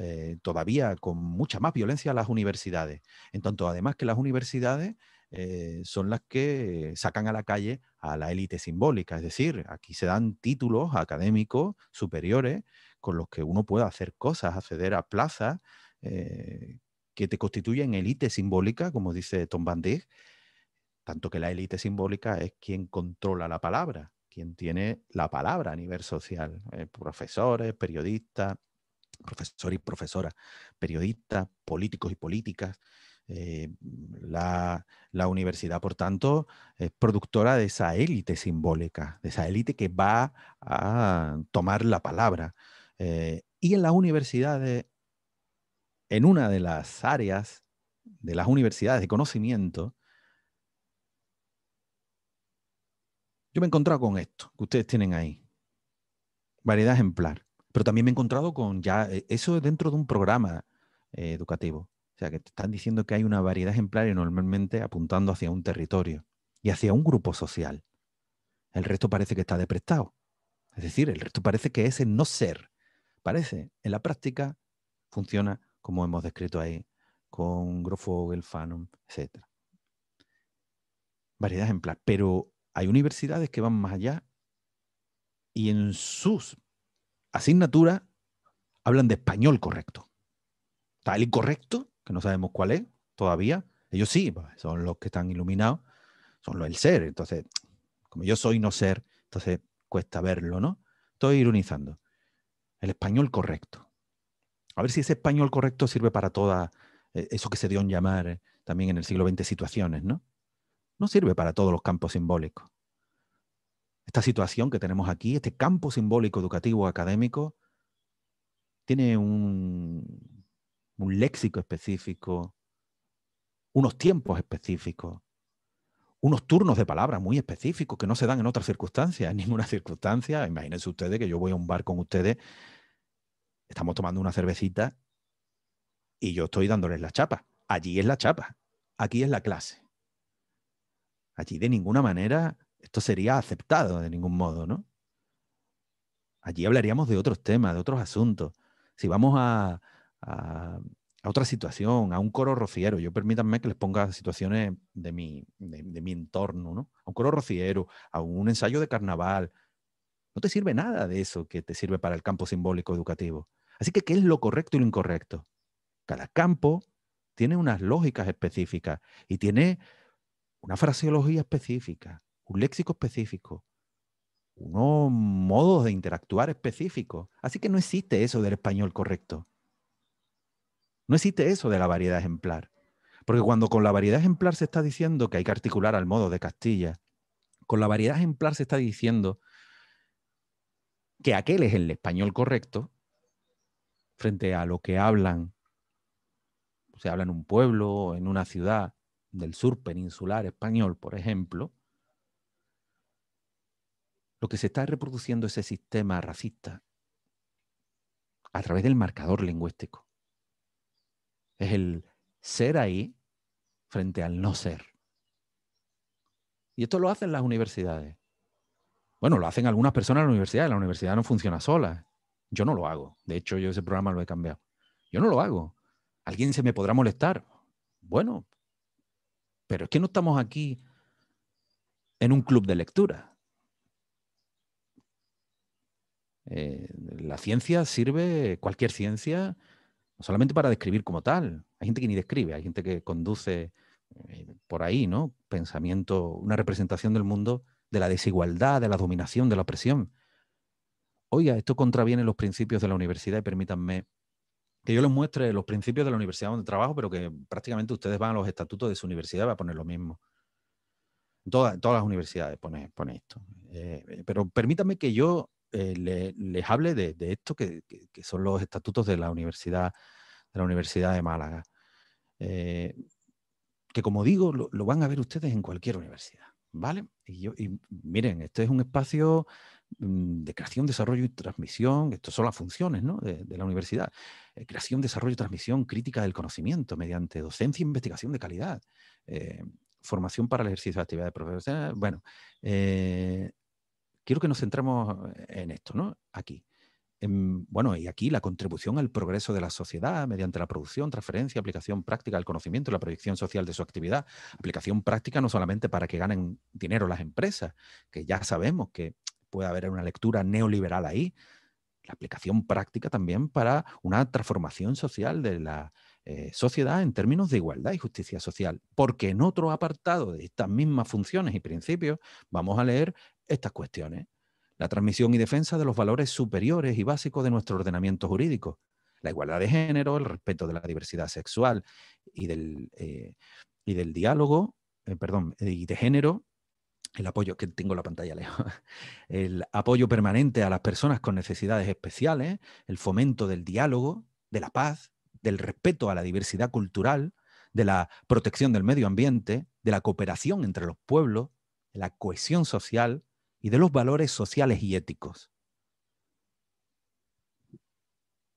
todavía con mucha más violencia las universidades. En tanto, además que las universidades eh, son las que sacan a la calle a la élite simbólica. Es decir, aquí se dan títulos académicos superiores con los que uno puede hacer cosas, acceder a plazas eh, que te constituyen élite simbólica, como dice Tom Van tanto que la élite simbólica es quien controla la palabra, quien tiene la palabra a nivel social, eh, profesores, periodistas, profesores y profesoras, periodistas, políticos y políticas, eh, la, universidad, por tanto, es productora de esa élite simbólica, de esa élite que va a tomar la palabra. Eh, y en las universidades, en una de las áreas de las universidades de conocimiento, yo me he encontrado con esto que ustedes tienen ahí, variedad ejemplar. Pero también me he encontrado con ya, eh, eso dentro de un programa educativo. O sea, que te están diciendo que hay una variedad ejemplar y normalmente apuntando hacia un territorio y hacia un grupo social. El resto parece que está deprestado. Es decir, el resto parece que ese no ser. Parece, en la práctica, funciona como hemos descrito ahí con Grofogel, Fanon, etc. Variedad ejemplar. Pero hay universidades que van más allá y en sus asignaturas hablan de español correcto. Está el incorrecto no sabemos cuál es todavía. Ellos sí, son los que están iluminados, son los el ser. Entonces, como yo soy no ser, entonces cuesta verlo, ¿no? Estoy ironizando. El español correcto. A ver si ese español correcto sirve para toda eh, eso que se dio en llamar eh, también en el siglo XX situaciones, ¿no? No sirve para todos los campos simbólicos. Esta situación que tenemos aquí, este campo simbólico educativo académico, tiene un, un léxico específico, unos tiempos específicos, unos turnos de palabras muy específicos que no se dan en otras circunstancias, en ninguna circunstancia. Imagínense ustedes que yo voy a un bar con ustedes, estamos tomando una cervecita y yo estoy dándoles la chapa. Allí es la chapa, aquí es la clase. Allí de ninguna manera esto sería aceptado de ningún modo, ¿no? Allí hablaríamos de otros temas, de otros asuntos. Si vamos a, a, otra situación, a un coro rociero. Yo permítanme que les ponga situaciones de mi, de mi entorno, ¿no? A un coro rociero, a un ensayo de carnaval. No te sirve nada de eso que te sirve para el campo simbólico educativo. Así que, ¿qué es lo correcto y lo incorrecto? Cada campo tiene unas lógicas específicas y tiene una fraseología específica, un léxico específico, unos modos de interactuar específicos. Así que no existe eso del español correcto. No existe eso de la variedad ejemplar. Porque cuando con la variedad ejemplar se está diciendo que hay que articular al modo de Castilla, con la variedad ejemplar se está diciendo que aquel es el español correcto frente a lo que hablan, se habla en un pueblo, en una ciudad del sur peninsular español, por ejemplo, lo que se está reproduciendo ese sistema racista a través del marcador lingüístico. Es el ser ahí frente al no ser. Y esto lo hacen las universidades. Bueno, lo hacen algunas personas en la universidad. La universidad no funciona sola. Yo no lo hago. De hecho, yo ese programa lo he cambiado. Yo no lo hago. Alguien se me podrá molestar. Bueno, pero es que no estamos aquí en un club de lectura. Eh, la ciencia sirve, cualquier ciencia, solamente para describir como tal. Hay gente que ni describe, hay gente que conduce eh, por ahí, ¿no? Pensamiento, una representación del mundo de la desigualdad, de la dominación, de la opresión. Oiga, esto contraviene los principios de la universidad y permítanme que yo les muestre los principios de la universidad donde trabajo, pero que prácticamente ustedes van a los estatutos de su universidad va a poner lo mismo. todas las universidades pone, esto. Eh, eh, pero permítanme que yo eh, les hable de, esto que, son los estatutos de la Universidad de, la Universidad de Málaga. Eh, que como digo, lo, van a ver ustedes en cualquier universidad, ¿vale? Y, miren, este es un espacio mm, de creación, desarrollo y transmisión, estas son las funciones de, la universidad, eh, creación, desarrollo, y transmisión, crítica del conocimiento mediante docencia e investigación de calidad, formación para el ejercicio de actividades profesionales, bueno, quiero que nos centremos en esto, ¿no? Aquí. Em, bueno, y aquí la contribución al progreso de la sociedad mediante la producción, transferencia, aplicación práctica del conocimiento y la proyección social de su actividad. Aplicación práctica no solamente para que ganen dinero las empresas, que ya sabemos que puede haber una lectura neoliberal ahí, la aplicación práctica también para una transformación social de la eh, sociedad en términos de igualdad y justicia social, porque en otro apartado de estas mismas funciones y principios vamos a leer estas cuestiones. La transmisión y defensa de los valores superiores y básicos de nuestro ordenamiento jurídico. La igualdad de género, el respeto de la diversidad sexual y del, eh, y del diálogo, eh, perdón, y de género, el apoyo, que tengo la pantalla lejos, el apoyo permanente a las personas con necesidades especiales, el fomento del diálogo, de la paz, del respeto a la diversidad cultural, de la protección del medio ambiente, de la cooperación entre los pueblos, la cohesión social, y de los valores sociales y éticos.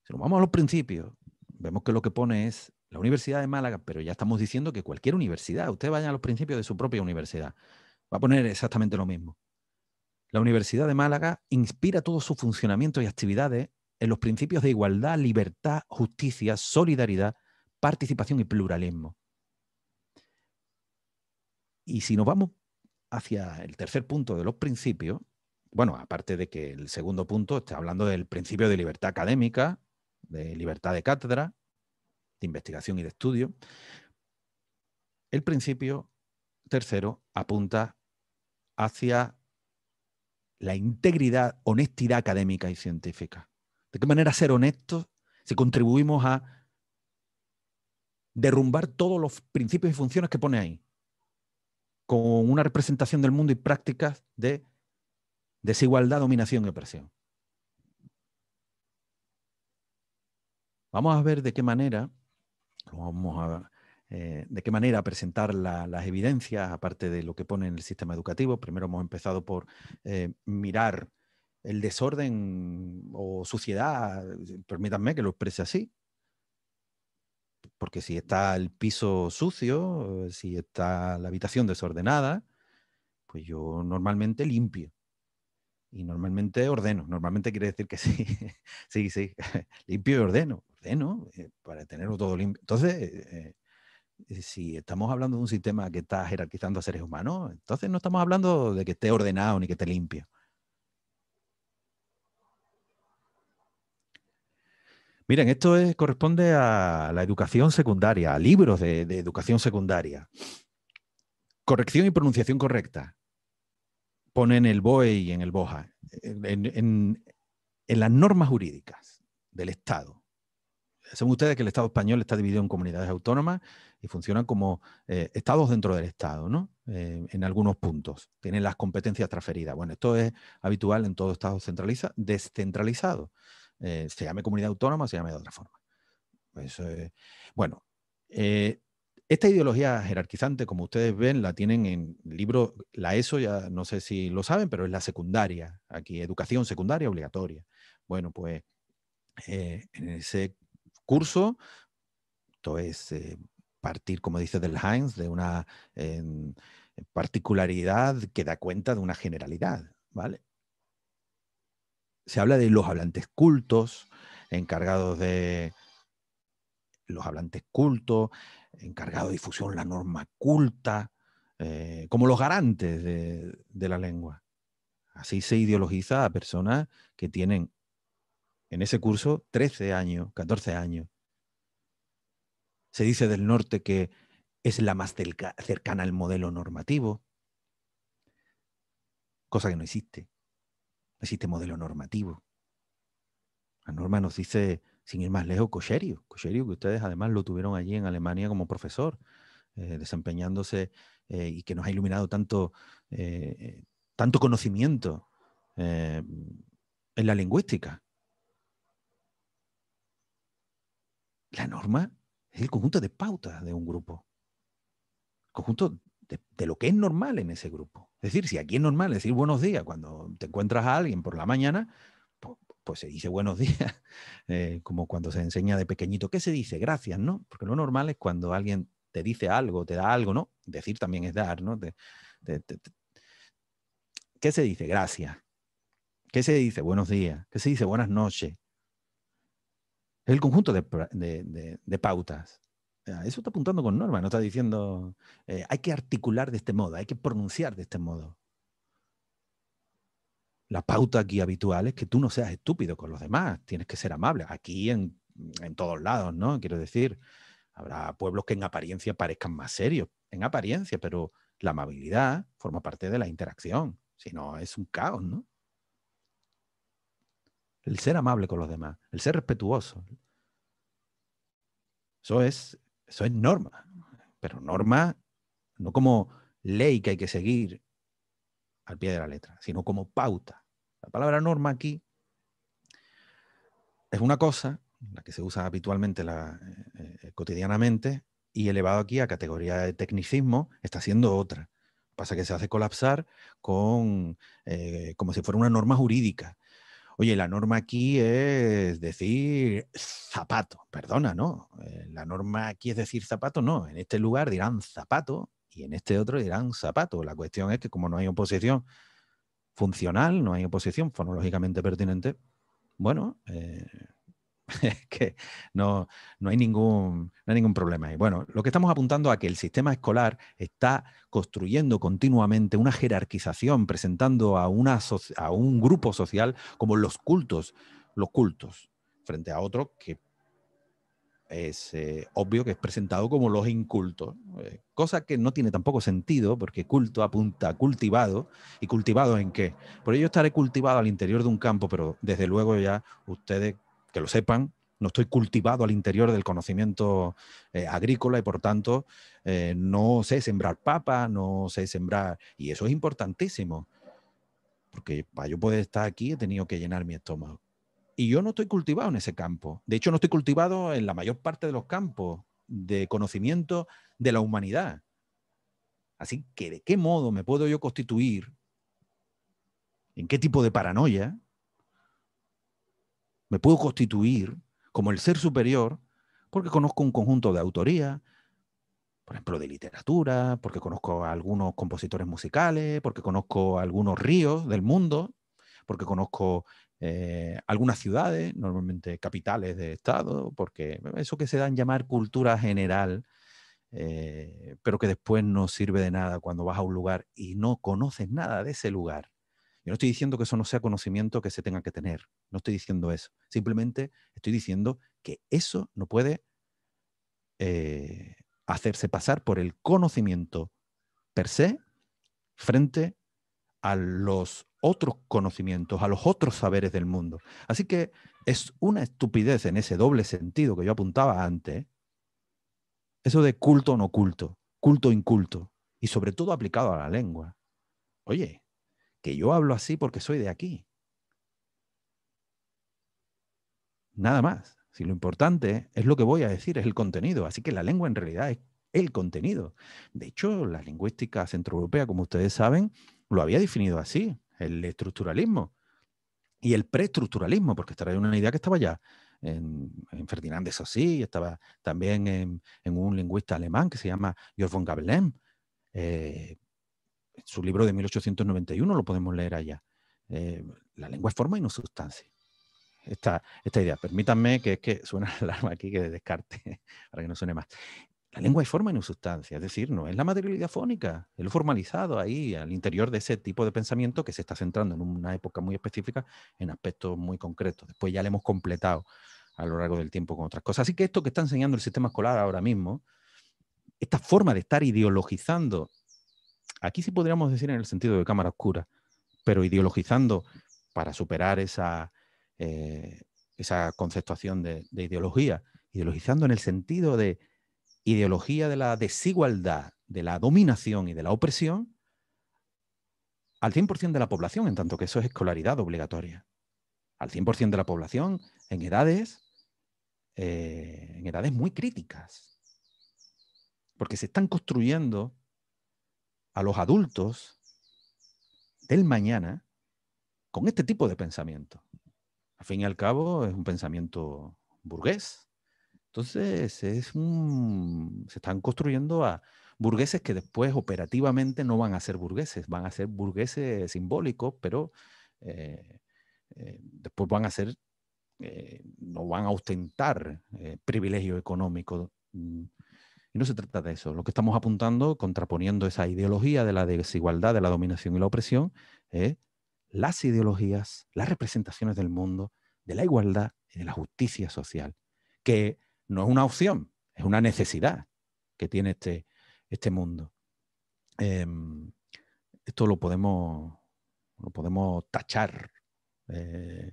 Si nos vamos a los principios, vemos que lo que pone es la Universidad de Málaga, pero ya estamos diciendo que cualquier universidad, usted vaya a los principios de su propia universidad, va a poner exactamente lo mismo. La Universidad de Málaga inspira todo su funcionamiento y actividades en los principios de igualdad, libertad, justicia, solidaridad, participación y pluralismo. Y si nos vamos hacia el tercer punto de los principios, bueno, aparte de que el segundo punto está hablando del principio de libertad académica, de libertad de cátedra, de investigación y de estudio, el principio tercero apunta hacia la integridad, honestidad académica y científica. ¿De qué manera ser honestos si contribuimos a derrumbar todos los principios y funciones que pone ahí? con una representación del mundo y prácticas de desigualdad, dominación y opresión. Vamos a ver de qué manera, vamos eh, de qué manera presentar las evidencias, aparte de lo que pone en el sistema educativo. Primero hemos empezado por eh, mirar el desorden o suciedad, permítanme que lo exprese así, porque si está el piso sucio, eh, si está la habitación desordenada, pues yo normalmente limpio. Y normalmente ordeno. Normalmente quiere decir que sí. sí, sí. limpio y ordeno. Ordeno eh, para tenerlo todo limpio. Entonces, eh, si estamos hablando de un sistema que está jerarquizando a seres humanos, entonces no estamos hablando de que esté ordenado ni que esté limpio. Miren, esto corresponde a la educación secundaria, a libros de, educación secundaria. Corrección y pronunciación correcta. Ponen el BOE y en el BOJA, en, las normas jurídicas del Estado. Saben ustedes que el Estado español está dividido en comunidades autónomas y funcionan como eh, estados dentro del Estado, ¿no? Eh, en algunos puntos. Tienen las competencias transferidas. Bueno, esto es habitual en todo Estado descentralizado. Eh, se llame comunidad autónoma, se llame de otra forma. Pues, eh, bueno, eh, esta ideología jerarquizante, como ustedes ven, la tienen en libro, la ESO, ya no sé si lo saben, pero es la secundaria, aquí, educación secundaria obligatoria. Bueno, pues en ese curso, esto es partir, como dice Del Heinz, de una particularidad que da cuenta de una generalidad, ¿vale? se habla de los hablantes cultos, encargados de los hablantes cultos, encargados de difusión, la norma culta, eh, como los garantes de, de la lengua. Así se ideologiza a personas que tienen en ese curso 13 años, 14 años. Se dice del norte que es la más cercana al modelo normativo, cosa que no existe existe modelo normativo. La norma nos dice, sin ir más lejos, Cocherio. que ustedes además lo tuvieron allí en Alemania como profesor, eh, desempeñándose eh, y que nos ha iluminado tanto, eh, tanto conocimiento en la lingüística. La norma es el conjunto de pautas de un grupo, conjunto de lo que es normal en ese grupo. Es decir, si aquí es normal decir buenos días cuando te encuentras a alguien por la mañana, pues, se dice buenos días, eh, como cuando se enseña de pequeñito. ¿Qué se dice? Gracias, ¿no? Porque lo normal es cuando alguien te dice algo, te da algo, ¿no? Decir también es dar, ¿no? ¿Qué se dice? Gracias. ¿Qué se dice? Buenos días. ¿Qué se dice? Buenas noches. Es el conjunto de, de pautas. Ah, eso está apuntando con norma, no está diciendo eh, hay que articular de este modo, hay que pronunciar de este modo. La pauta aquí habitual es que tú no seas estúpido con los demás, tienes que ser amable. Aquí en, en todos lados, ¿no? Quiero decir, habrá pueblos que en apariencia parezcan más serios, en apariencia, pero la amabilidad forma parte de la interacción. Si no, es un caos, ¿no? El ser amable con los demás, el ser respetuoso. Eso es eso es norma, pero norma no como ley que hay que seguir al pie de la letra, sino como pauta. La palabra norma aquí es una cosa, la que se usa habitualmente eh, eh, cotidianamente, y elevado aquí a categoría de tecnicismo, está siendo otra. Pasa que se hace colapsar con, eh, como si fuera una norma jurídica, Oye, la norma aquí es decir zapato, perdona, ¿no? Eh, la norma aquí es decir zapato, no. En este lugar dirán zapato y en este otro dirán zapato. La cuestión es que como no hay oposición funcional, no hay oposición fonológicamente pertinente, bueno, eh, que no, no, hay ningún, ningún problema. ahí bueno, lo que estamos apuntando a que el sistema escolar está construyendo continuamente una jerarquización, presentando a, una a un grupo social como los cultos, los cultos, frente a otro que es eh, obvio que es presentado como los incultos, eh, cosa que no tiene tampoco sentido, porque culto apunta a cultivado, y cultivado en qué. Por ello estaré cultivado al interior de un campo, pero desde luego ya ustedes que lo sepan, no estoy cultivado al interior del conocimiento eh, agrícola y por tanto eh, no sé sembrar papa, no sé sembrar... Y eso es importantísimo, porque para yo poder estar aquí he tenido que llenar mi estómago. Y yo no estoy cultivado en ese campo. De hecho, no estoy cultivado en la mayor parte de los campos de conocimiento de la humanidad. Así que, ¿de qué modo me puedo yo constituir? ¿En qué tipo de paranoia? me puedo constituir como el ser superior porque conozco un conjunto de autoría, por ejemplo, de literatura, porque conozco a algunos compositores musicales, porque conozco algunos ríos del mundo, porque conozco eh, algunas ciudades, normalmente capitales de estado, porque eso que se da en llamar cultura general, eh, pero que después no sirve de nada cuando vas a un lugar y no conoces nada de ese lugar. Yo no estoy diciendo que eso no sea conocimiento que se tenga que tener, no estoy diciendo eso. Simplemente estoy diciendo que eso no puede eh, hacerse pasar por el conocimiento per se frente a los otros conocimientos, a los otros saberes del mundo. Así que es una estupidez en ese doble sentido que yo apuntaba antes, eso de culto no culto, culto inculto, y sobre todo aplicado a la lengua. Oye, que yo hablo así porque soy de aquí. Nada más. Si lo importante es lo que voy a decir, es el contenido. Así que la lengua en realidad es el contenido. De hecho, la lingüística centroeuropea, como ustedes saben, lo había definido así, el estructuralismo y el preestructuralismo, porque esta era una idea que estaba ya en, Ferdinand de Saussure, estaba también en, un lingüista alemán que se llama Jörg von Gabelin, eh, su libro de 1891 lo podemos leer allá. Eh, la lengua es forma y no sustancia. Esta, esta idea, permítanme que es que suena la alarma aquí que descarte, para que no suene más. La lengua es forma y no sustancia, es decir, no es la materialidad fónica, es lo formalizado ahí, al interior de ese tipo de pensamiento que se está centrando en una época muy específica, en aspectos muy concretos. Después ya lo hemos completado a lo largo del tiempo con otras cosas. Así que esto que está enseñando el sistema escolar ahora mismo, esta forma de estar ideologizando Aquí sí podríamos decir en el sentido de cámara oscura, pero ideologizando para superar esa, eh, esa conceptuación de, ideología, ideologizando en el sentido de ideología de la desigualdad, de la dominación y de la opresión al 100% de la población, en tanto que eso es escolaridad obligatoria. Al 100% de la población en edades, eh, en edades muy críticas. Porque se están construyendo a los adultos del mañana con este tipo de pensamiento. Al fin y al cabo, es un pensamiento burgués. Entonces, se están construyendo a burgueses que después operativamente no van a ser burgueses, van a ser burgueses simbólicos, pero eh, eh, después van a ser, eh, no van a ostentar privilegio económico mm, y no se trata de eso. Lo que estamos apuntando, contraponiendo esa ideología de la desigualdad, de la dominación y la opresión, es las ideologías, las representaciones del mundo, de la igualdad y de la justicia social, que no es una opción, es una necesidad que tiene este, este mundo. Em, esto lo podemos, lo podemos tachar. Eh,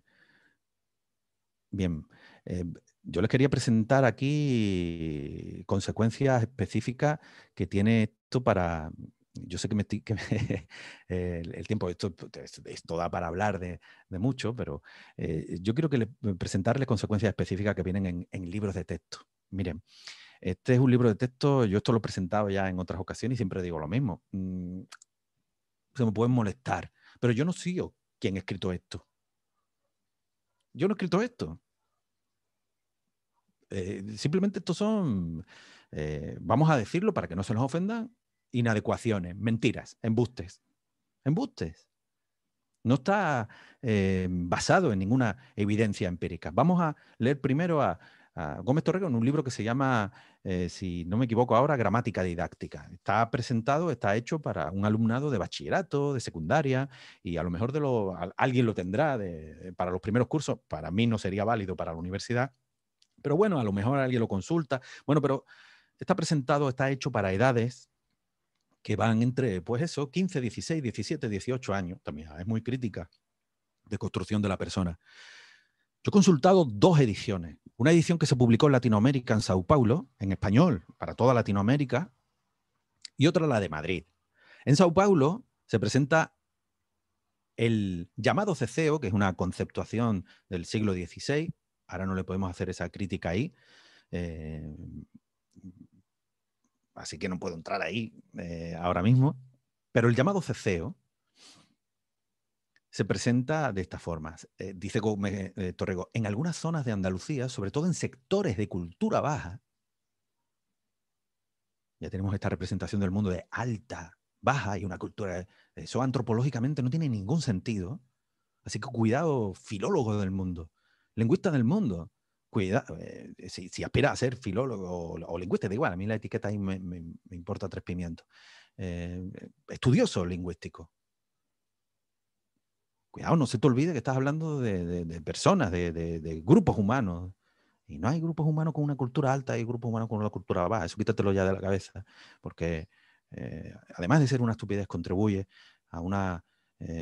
bien, em, yo les quería presentar aquí consecuencias específicas que tiene esto para... Yo sé que, el, tiempo, esto, pues, esto, da para hablar de, mucho, pero eh, yo quiero que eh, presentarles consecuencias específicas que vienen en, libros de texto. Miren, este es un libro de texto, yo esto lo he presentado ya en otras ocasiones y siempre digo lo mismo. Mm, se me pueden molestar, pero yo no sigo quién ha escrito esto. Yo no he escrito esto. Eh, simplemente estos son, eh, vamos a decirlo para que no se nos ofendan, inadecuaciones, mentiras, embustes. Embustes. No está eh, basado en ninguna evidencia empírica. Vamos a leer primero a, Gómez Torrego en un libro que se llama, si no me equivoco ahora, Gramática Didáctica. Está presentado, está hecho para un alumnado de bachillerato, de secundaria, y a lo mejor de alguien lo tendrá para los primeros cursos. Para mí no sería válido para la universidad, pero bueno, a lo mejor alguien lo consulta. Bueno, pero está presentado, está hecho para edades que van entre, pues eso, 15, 16, 17, 18 años. También es muy crítica de construcción de la persona. Yo he consultado dos ediciones. Una edición que se publicó en Latinoamérica, en Sao Paulo, en español, para toda Latinoamérica, y otra la de Madrid. En Sao Paulo se presenta el llamado ceceo, que es una conceptuación del siglo XVI, ahora no le podemos hacer esa crítica ahí. Eh, así que no puedo entrar ahí eh, ahora mismo. Pero el llamado ceceo se presenta de esta forma. Eh, dice Gómez Torrego, en algunas zonas de Andalucía, sobre todo en sectores de cultura baja, ya tenemos esta representación del mundo de alta, baja y una cultura, eso antropológicamente no tiene ningún sentido. Así que cuidado, filólogo del mundo lingüista del mundo. cuidado. Eh, si, aspiras aspira a ser filólogo o, lingüista, da igual, a mí la etiqueta ahí me, importa tres pimientos. Eh, estudioso lingüístico. Cuidado, no se te olvide que estás hablando de, personas, de, grupos humanos. Y no hay grupos humanos con una cultura alta, y grupos humanos con una cultura baja. Eso quítatelo ya de la cabeza, porque eh, además de ser una estupidez, contribuye a una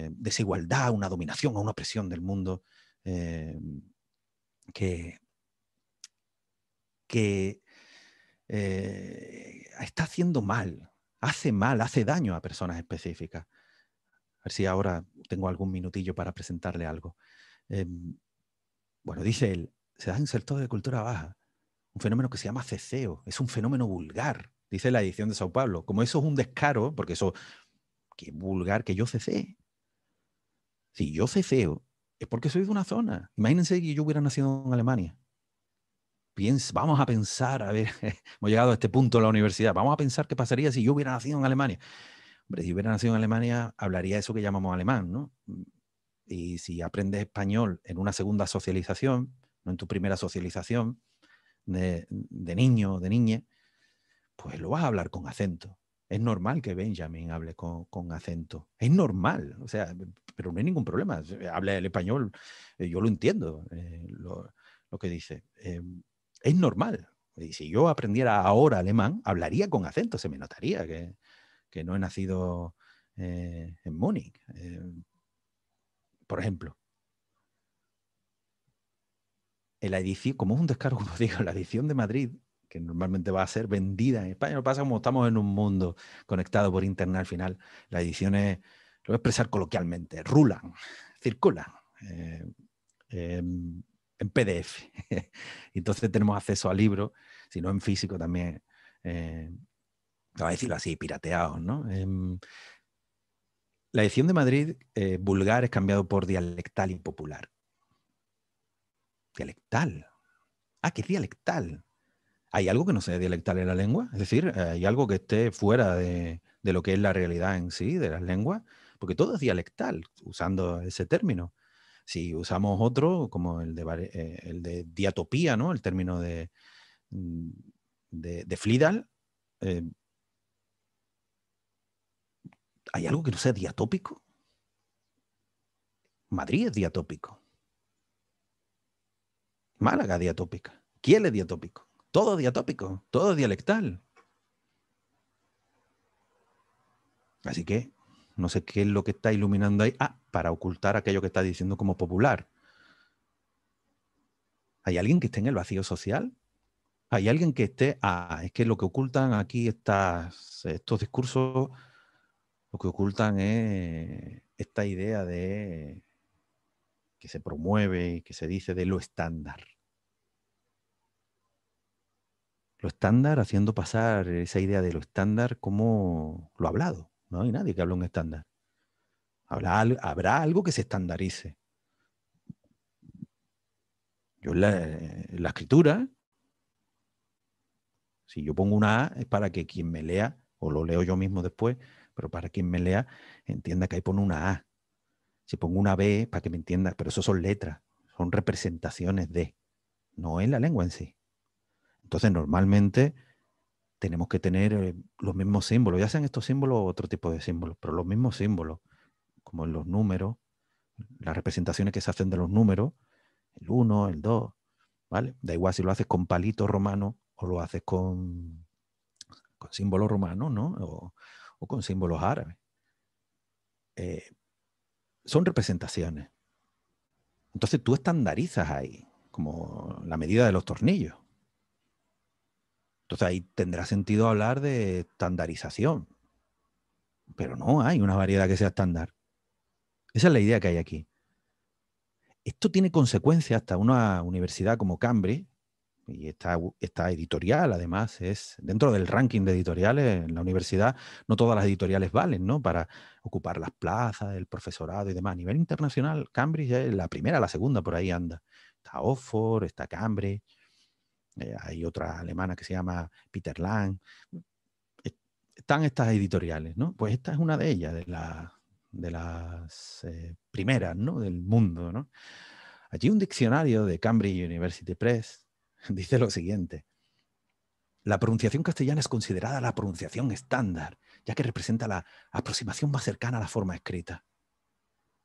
desigualdad, a una dominación, a una presión del mundo que, eh, está haciendo mal, hace mal, hace daño a personas específicas. A ver si ahora tengo algún minutillo para presentarle algo. Em, bueno, dice él, se da en sector de cultura baja, un fenómeno que se llama ceceo, es un fenómeno vulgar, dice la edición de Sao Paulo. Como eso es un descaro, porque eso, qué vulgar que yo cesee. Si yo ceceo, es porque soy de una zona. Imagínense que yo hubiera nacido en Alemania. vamos a pensar, a ver, hemos llegado a este punto en la universidad, vamos a pensar qué pasaría si yo hubiera nacido en Alemania. Hombre, si hubiera nacido en Alemania, hablaría eso que llamamos alemán, ¿no? Y si aprendes español en una segunda socialización, no en tu primera socialización de, niño o de niña, pues lo vas a hablar con acento es normal que Benjamin hable con, acento. Es normal, o sea, pero no hay ningún problema. Habla el español, eh, yo lo entiendo, eh, lo, que dice. Eh, es normal. Y si yo aprendiera ahora alemán, hablaría con acento, se me notaría que, que no he nacido en Múnich, por ejemplo. En la como es un descargo, como digo, la edición de Madrid que normalmente va a ser vendida. En España lo pasa como estamos en un mundo conectado por Internet al final. Las ediciones, lo voy a expresar coloquialmente, rulan, circulan eh, en PDF. Entonces tenemos acceso a libros, si no en físico también, eh, a decirlo así, pirateados. Em, la edición de Madrid, eh, vulgar, es cambiado por dialectal y popular. Dialectal. Ah, que dialectal. ¿Hay algo que no sea dialectal en la lengua? Es decir, ¿hay algo que esté fuera de, lo que es la realidad en sí, de las lenguas? Porque todo es dialectal, usando ese término. Si usamos otro, como el de, eh, el de diatopía, ¿no? el término de, mm, de, Flidal, eh, ¿hay algo que no sea diatópico? Madrid es diatópico. Málaga diatópica. Kiel es diatópico. Todo diatópico, todo dialectal. Así que no sé qué es lo que está iluminando ahí. Ah, para ocultar aquello que está diciendo como popular. ¿Hay alguien que esté en el vacío social? ¿Hay alguien que esté, ah, es que lo que ocultan aquí estas, estos discursos, lo que ocultan es esta idea de que se promueve, que se dice de lo estándar lo estándar, haciendo pasar esa idea de lo estándar como lo hablado. No hay nadie que hable un estándar. Habrá, habrá algo que se estandarice. Yo eh, la, escritura, si yo pongo una A es para que quien me lea, o lo leo yo mismo después, pero para quien me lea entienda que ahí pone una A. Si pongo una B para que me entienda, pero eso son letras, son representaciones de, no es la lengua en sí. Entonces, normalmente tenemos que tener eh, los mismos símbolos, ya sean estos símbolos o otro tipo de símbolos, pero los mismos símbolos, como los números, las representaciones que se hacen de los números, el 1, el 2, ¿vale? Da igual si lo haces con palito romano o lo haces con, con símbolos romanos, ¿no? O, con símbolos árabes. Eh, son representaciones. Entonces tú estandarizas ahí, como la medida de los tornillos. Entonces ahí tendrá sentido hablar de estandarización. Pero no hay una variedad que sea estándar. Esa es la idea que hay aquí. Esto tiene consecuencias hasta una universidad como Cambridge, y esta, editorial además es dentro del ranking de editoriales en la universidad no todas las editoriales valen no para ocupar las plazas el profesorado y demás a nivel internacional Cambridge es la primera la segunda por ahí anda está Oxford está Cambridge eh, hay otra alemana que se llama Peter Lang. E, están estas editoriales, ¿no? Pues esta es una de ellas, de, las eh, primeras, ¿no? Del mundo, ¿no? Allí un diccionario de Cambridge University Press dice lo siguiente. La pronunciación castellana es considerada la pronunciación estándar, ya que representa la aproximación más cercana a la forma escrita,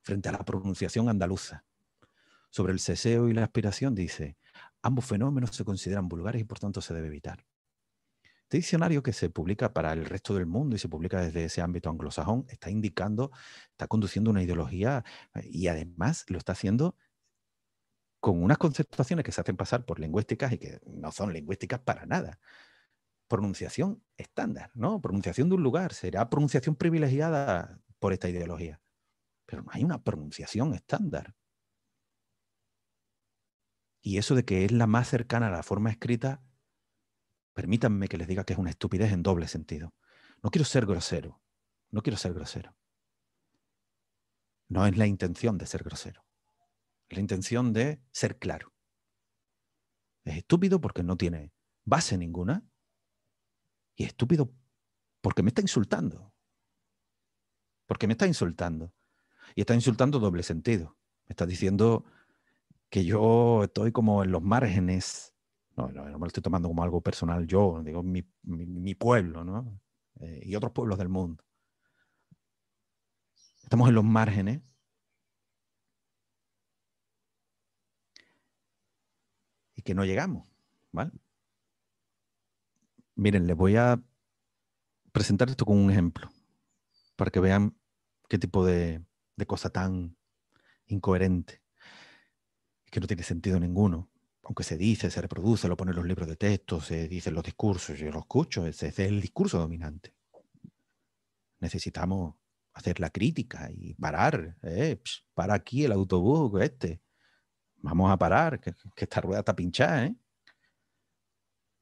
frente a la pronunciación andaluza. Sobre el ceseo y la aspiración dice, Ambos fenómenos se consideran vulgares y por tanto se debe evitar. Este diccionario que se publica para el resto del mundo y se publica desde ese ámbito anglosajón está indicando, está conduciendo una ideología eh, y además lo está haciendo con unas conceptuaciones que se hacen pasar por lingüísticas y que no son lingüísticas para nada. Pronunciación estándar, ¿no? Pronunciación de un lugar será pronunciación privilegiada por esta ideología. Pero no hay una pronunciación estándar. Y eso de que es la más cercana a la forma escrita, permítanme que les diga que es una estupidez en doble sentido. No quiero ser grosero, no quiero ser grosero. No es la intención de ser grosero, es la intención de ser claro. Es estúpido porque no tiene base ninguna y es estúpido porque me está insultando. Porque me está insultando. Y está insultando doble sentido. Me está diciendo que yo estoy como en los márgenes, no, me lo estoy tomando como algo personal yo, digo mi, mi, pueblo, ¿no? Eh, y otros pueblos del mundo. Estamos en los márgenes. Y que no llegamos, ¿vale? Miren, les voy a presentar esto con un ejemplo, para que vean qué tipo de, de cosa tan incoherente que no tiene sentido ninguno, aunque se dice, se reproduce, lo ponen los libros de texto, se dicen los discursos, yo lo escucho, ese, es el discurso dominante. Necesitamos hacer la crítica y parar, eh, para aquí el autobús este, vamos a parar, que, esta rueda está pinchada, ¿eh?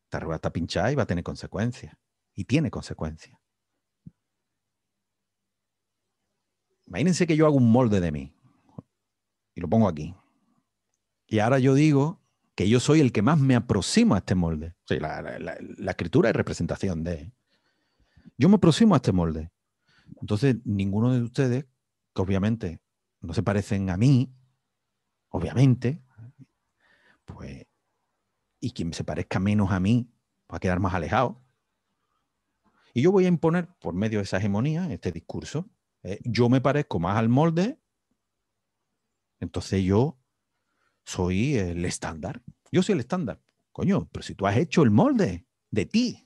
Esta rueda está pinchada y va a tener consecuencias, y tiene consecuencias. Imagínense que yo hago un molde de mí y lo pongo aquí. Y ahora yo digo que yo soy el que más me aproximo a este molde. la, escritura es representación de. ¿eh? Yo me aproximo a este molde. Entonces, ninguno de ustedes, que obviamente no se parecen a mí, obviamente, pues, y quien se parezca menos a mí va a quedar más alejado. Y yo voy a imponer, por medio de esa hegemonía, este discurso. ¿eh? yo me parezco más al molde, entonces yo soy el estándar. Yo soy el estándar. Coño, pero si tú has hecho el molde de ti,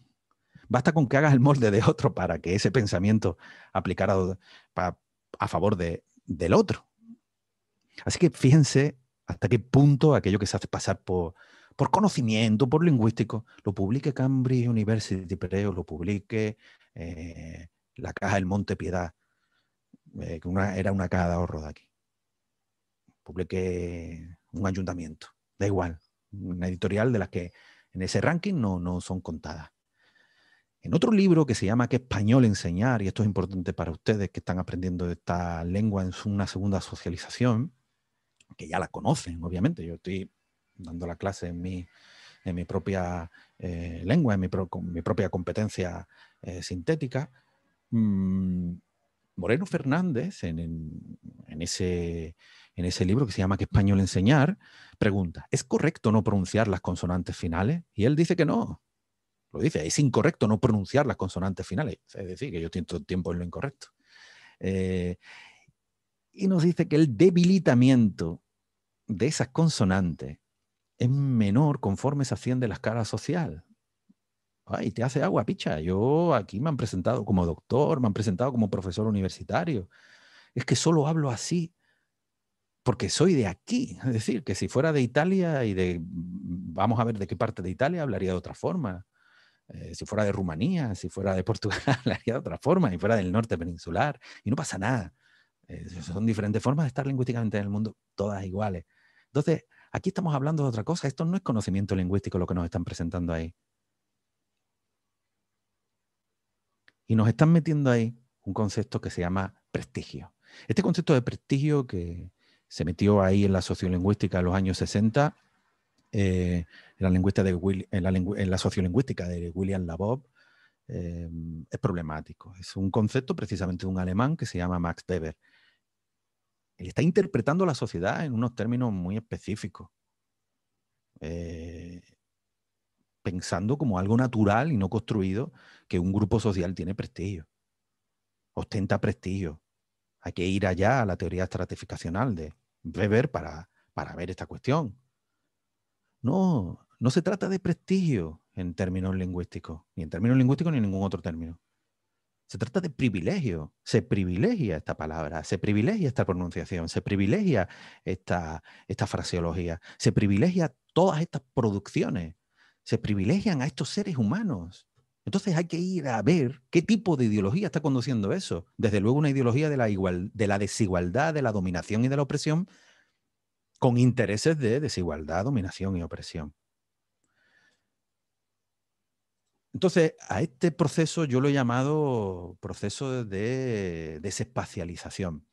basta con que hagas el molde de otro para que ese pensamiento aplicara a, favor de, del otro. Así que fíjense hasta qué punto aquello que se hace pasar por, por conocimiento, por lingüístico, lo publique Cambridge University Press, lo publique eh, la Caja del Monte Piedad, eh, que era una caja de ahorro de aquí. Publique un ayuntamiento, da igual, una editorial de las que en ese ranking no, no son contadas. En otro libro que se llama ¿Qué español enseñar? Y esto es importante para ustedes que están aprendiendo esta lengua en una segunda socialización, que ya la conocen, obviamente. Yo estoy dando la clase en mi, en mi propia eh, lengua, en mi, con mi propia competencia eh, sintética. Mm, Moreno Fernández, en ese en ese libro que se llama Que español enseñar? Pregunta, ¿es correcto no pronunciar las consonantes finales? Y él dice que no. Lo dice, es incorrecto no pronunciar las consonantes finales. Es decir, que yo todo tiempo en lo incorrecto. Eh, y nos dice que el debilitamiento de esas consonantes es menor conforme se asciende la escala social. Ay, te hace agua, picha. Yo aquí me han presentado como doctor, me han presentado como profesor universitario. Es que solo hablo así porque soy de aquí. Es decir, que si fuera de Italia y de, mm, vamos a ver de qué parte de Italia, hablaría de otra forma. Eh, si fuera de Rumanía, si fuera de Portugal, hablaría de otra forma, y fuera del norte peninsular, y no pasa nada. Eh, son diferentes formas de estar lingüísticamente en el mundo, todas iguales. Entonces, aquí estamos hablando de otra cosa. Esto no es conocimiento lingüístico lo que nos están presentando ahí. Y nos están metiendo ahí un concepto que se llama prestigio. Este concepto de prestigio que, se metió ahí en la sociolingüística en los años 60, eh, en, la de en, la sociolingüística de William Labov, eh, es problemático. Es un concepto precisamente de un alemán que se llama Max Weber. Él está interpretando la sociedad en unos términos muy específicos, eh, pensando como algo natural y no construido que un grupo social tiene prestigio, ostenta prestigio, hay que ir allá a la teoría estratificacional de Weber para, ver esta cuestión. No, no se trata de prestigio en términos lingüísticos, ni en términos lingüísticos ni en ningún otro término. Se trata de privilegio. Se privilegia esta palabra, se privilegia esta pronunciación, se privilegia esta, esta fraseología, se privilegia todas estas producciones, se privilegian a estos seres humanos. Entonces hay que ir a ver qué tipo de ideología está conduciendo eso. Desde luego una ideología de la, desigualdad, de la dominación y de la opresión, con intereses de desigualdad, dominación y opresión. Entonces, a este proceso yo lo he llamado proceso de desespacialización.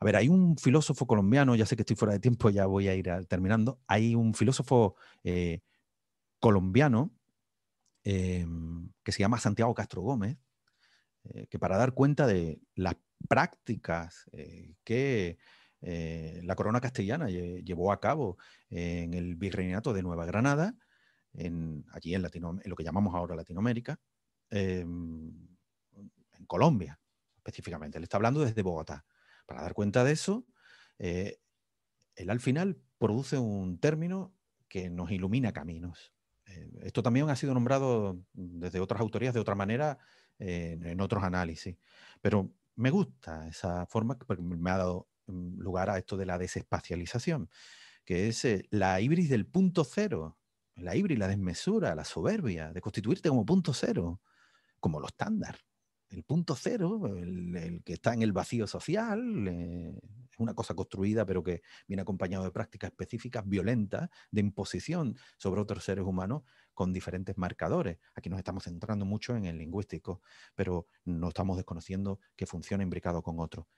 A ver, hay un filósofo colombiano, ya sé que estoy fuera de tiempo, ya voy a ir terminando. Hay un filósofo eh, colombiano Em, que se llama Santiago Castro Gómez, eh, que para dar cuenta de las prácticas eh, que eh, la corona castellana llevó a cabo en el virreinato de Nueva Granada, allí en, en lo que llamamos ahora Latinoamérica, em, en Colombia específicamente, él está hablando desde Bogotá. Para dar cuenta de eso, él al final produce un término que nos ilumina caminos. Eh, esto también ha sido nombrado desde otras autorías de otra manera eh, en otros análisis, pero me gusta esa forma porque me ha dado mm, lugar a esto de la desespacialización, que es eh, la ibris del punto cero, la ibris, la desmesura, la soberbia, de constituirte como punto cero, como lo estándar. El punto cero, el que está en el vacío social, una cosa construida, pero que viene acompañado de prácticas específicas violentas, de imposición sobre otros seres humanos con diferentes marcadores. Aquí nos estamos centrando mucho en el lingüístico, pero no estamos desconociendo que funciona imbricado con otro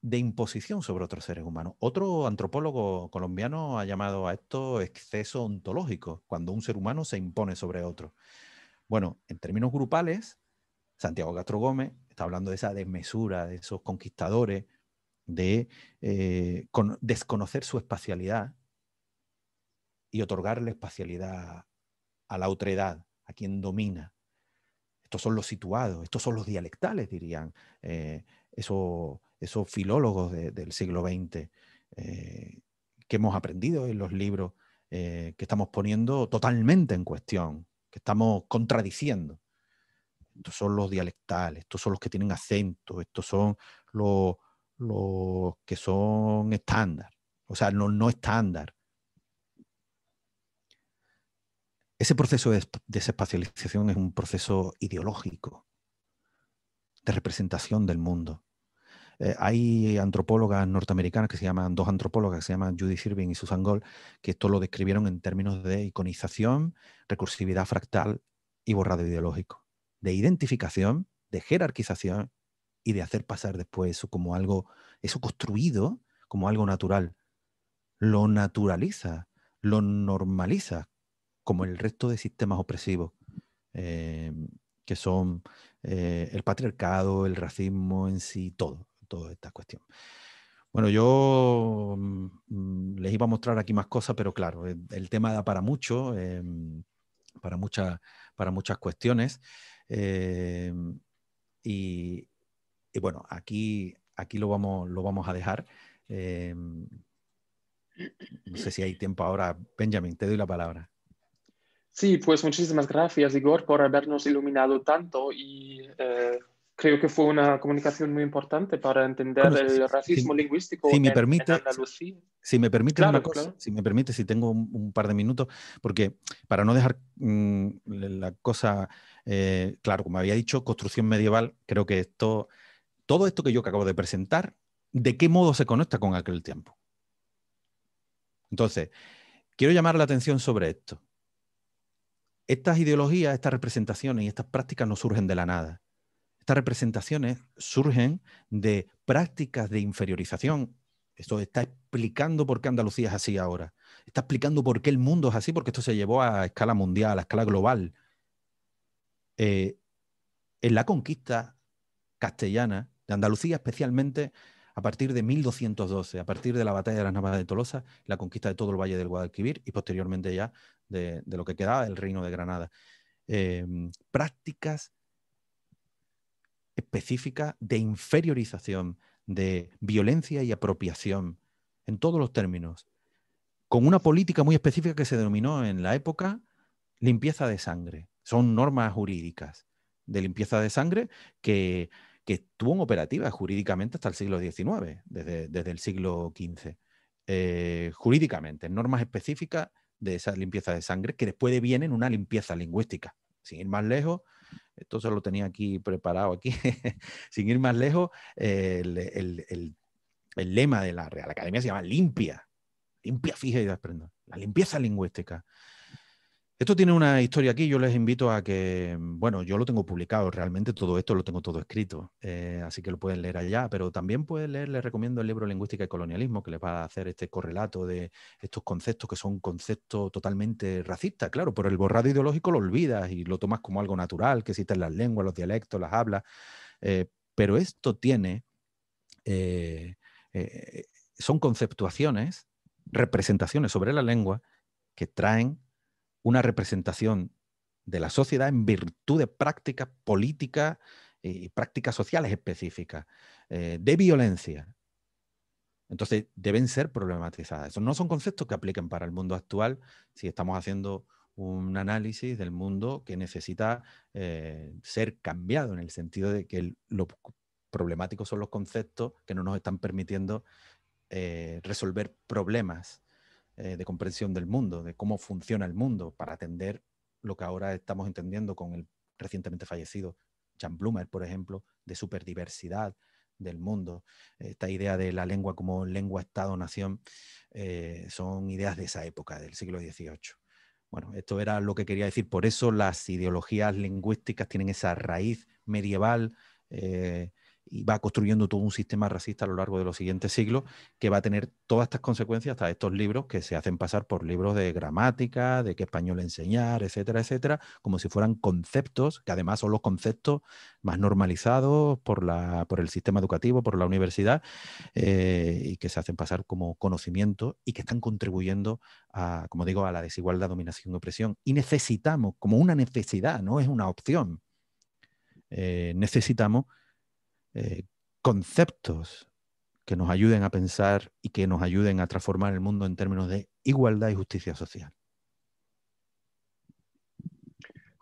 de imposición sobre otros seres humanos. Otro antropólogo colombiano ha llamado a esto exceso ontológico, cuando un ser humano se impone sobre otro. Bueno, en términos grupales, Santiago Castro Gómez está hablando de esa desmesura, de esos conquistadores, de eh, desconocer su espacialidad y otorgarle espacialidad a la otredad, a quien domina. Estos son los situados, estos son los dialectales, dirían eh, esos, filólogos del siglo XX eh, que hemos aprendido en los libros que estamos poniendo totalmente en cuestión, que estamos contradiciendo estos son los dialectales, estos son los que tienen acento, estos son los, que son estándar, o sea, no, estándar. Ese proceso de desespacialización es un proceso ideológico de representación del mundo. Eh, hay antropólogas norteamericanas que se llaman, dos antropólogas que se llaman Judy Sirvin y Susan Gold, que esto lo describieron en términos de iconización, recursividad fractal y borrado ideológico de identificación, de jerarquización y de hacer pasar después eso como algo, eso construido como algo natural. Lo naturaliza, lo normaliza, como el resto de sistemas opresivos, eh, que son eh, el patriarcado, el racismo en sí, todo, toda esta cuestión. Bueno, yo mm, les iba a mostrar aquí más cosas, pero claro, el, tema da para mucho, em, para, para muchas cuestiones. Eh, y, bueno, aquí, aquí lo, vamos, lo vamos a dejar. Eh, no sé si hay tiempo ahora. Benjamin, te doy la palabra. Sí, pues muchísimas gracias, Igor, por habernos iluminado tanto y eh, creo que fue una comunicación muy importante para entender el racismo lingüístico si me permite, Si, me permite si tengo un, par de minutos, porque para no dejar mm, la cosa eh, claro, como había dicho, construcción medieval, creo que esto, todo esto que yo acabo de presentar, ¿de qué modo se conecta con aquel tiempo? Entonces, quiero llamar la atención sobre esto. Estas ideologías, estas representaciones y estas prácticas no surgen de la nada. Estas representaciones surgen de prácticas de inferiorización. Esto está explicando por qué Andalucía es así ahora. Está explicando por qué el mundo es así, porque esto se llevó a escala mundial, a escala global. Eh, en la conquista castellana, de Andalucía especialmente, a partir de 1212, a partir de la batalla de las Navas de Tolosa, la conquista de todo el valle del Guadalquivir y posteriormente ya de, lo que quedaba del reino de Granada. Em, prácticas específicas de inferiorización, de violencia y apropiación, en todos los términos, con una política muy específica que se denominó en la época limpieza de sangre. Son normas jurídicas de limpieza de sangre que, que estuvo operativa jurídicamente hasta el siglo XIX, desde, el siglo XV. Eh, jurídicamente, normas específicas de esa limpieza de sangre que después vienen una limpieza lingüística. Sin ir más lejos, esto se lo tenía aquí preparado aquí, sin ir más lejos, el, lema de la Real Academia se llama limpia, limpia, fija y desprenda, la limpieza lingüística. Esto tiene una historia aquí, yo les invito a que, bueno, yo lo tengo publicado, realmente todo esto lo tengo todo escrito, eh, así que lo pueden leer allá, pero también pueden leer, les recomiendo el libro Lingüística y Colonialismo, que les va a hacer este correlato de estos conceptos que son conceptos totalmente racistas, claro, por el borrado ideológico lo olvidas y lo tomas como algo natural, que existen las lenguas, los dialectos, las hablas, eh, pero esto tiene, eh, son conceptuaciones, representaciones sobre la lengua que traen una representación de la sociedad en virtud de prácticas políticas eh, y prácticas sociales específicas, eh, de violencia. Entonces, deben ser problematizadas. Esos no son conceptos que apliquen para el mundo actual si estamos haciendo un análisis del mundo que necesita eh, ser cambiado en el sentido de que lo problemático son los conceptos que no nos están permitiendo resolver problemas eh, de comprensión del mundo, de cómo funciona el mundo, para atender lo que ahora estamos entendiendo con el recientemente fallecido Jan Blumer, por ejemplo, de superdiversidad del mundo. Esta idea de la lengua como lengua, Estado, nación, eh, son ideas de esa época, del siglo XVIII. Bueno, esto era lo que quería decir. Por eso las ideologías lingüísticas tienen esa raíz medieval eh, y va construyendo todo un sistema racista a lo largo de los siguientes siglos que va a tener todas estas consecuencias hasta estos libros que se hacen pasar por libros de gramática, de qué español enseñar, etcétera, etcétera, como si fueran conceptos, que además son los conceptos más normalizados por, la, por el sistema educativo, por la universidad, eh, y que se hacen pasar como conocimiento y que están contribuyendo a, como digo, a la desigualdad, dominación y opresión. Y necesitamos, como una necesidad, no es una opción, eh, necesitamos eh, conceptos que nos ayuden a pensar y que nos ayuden a transformar el mundo en términos de igualdad y justicia social.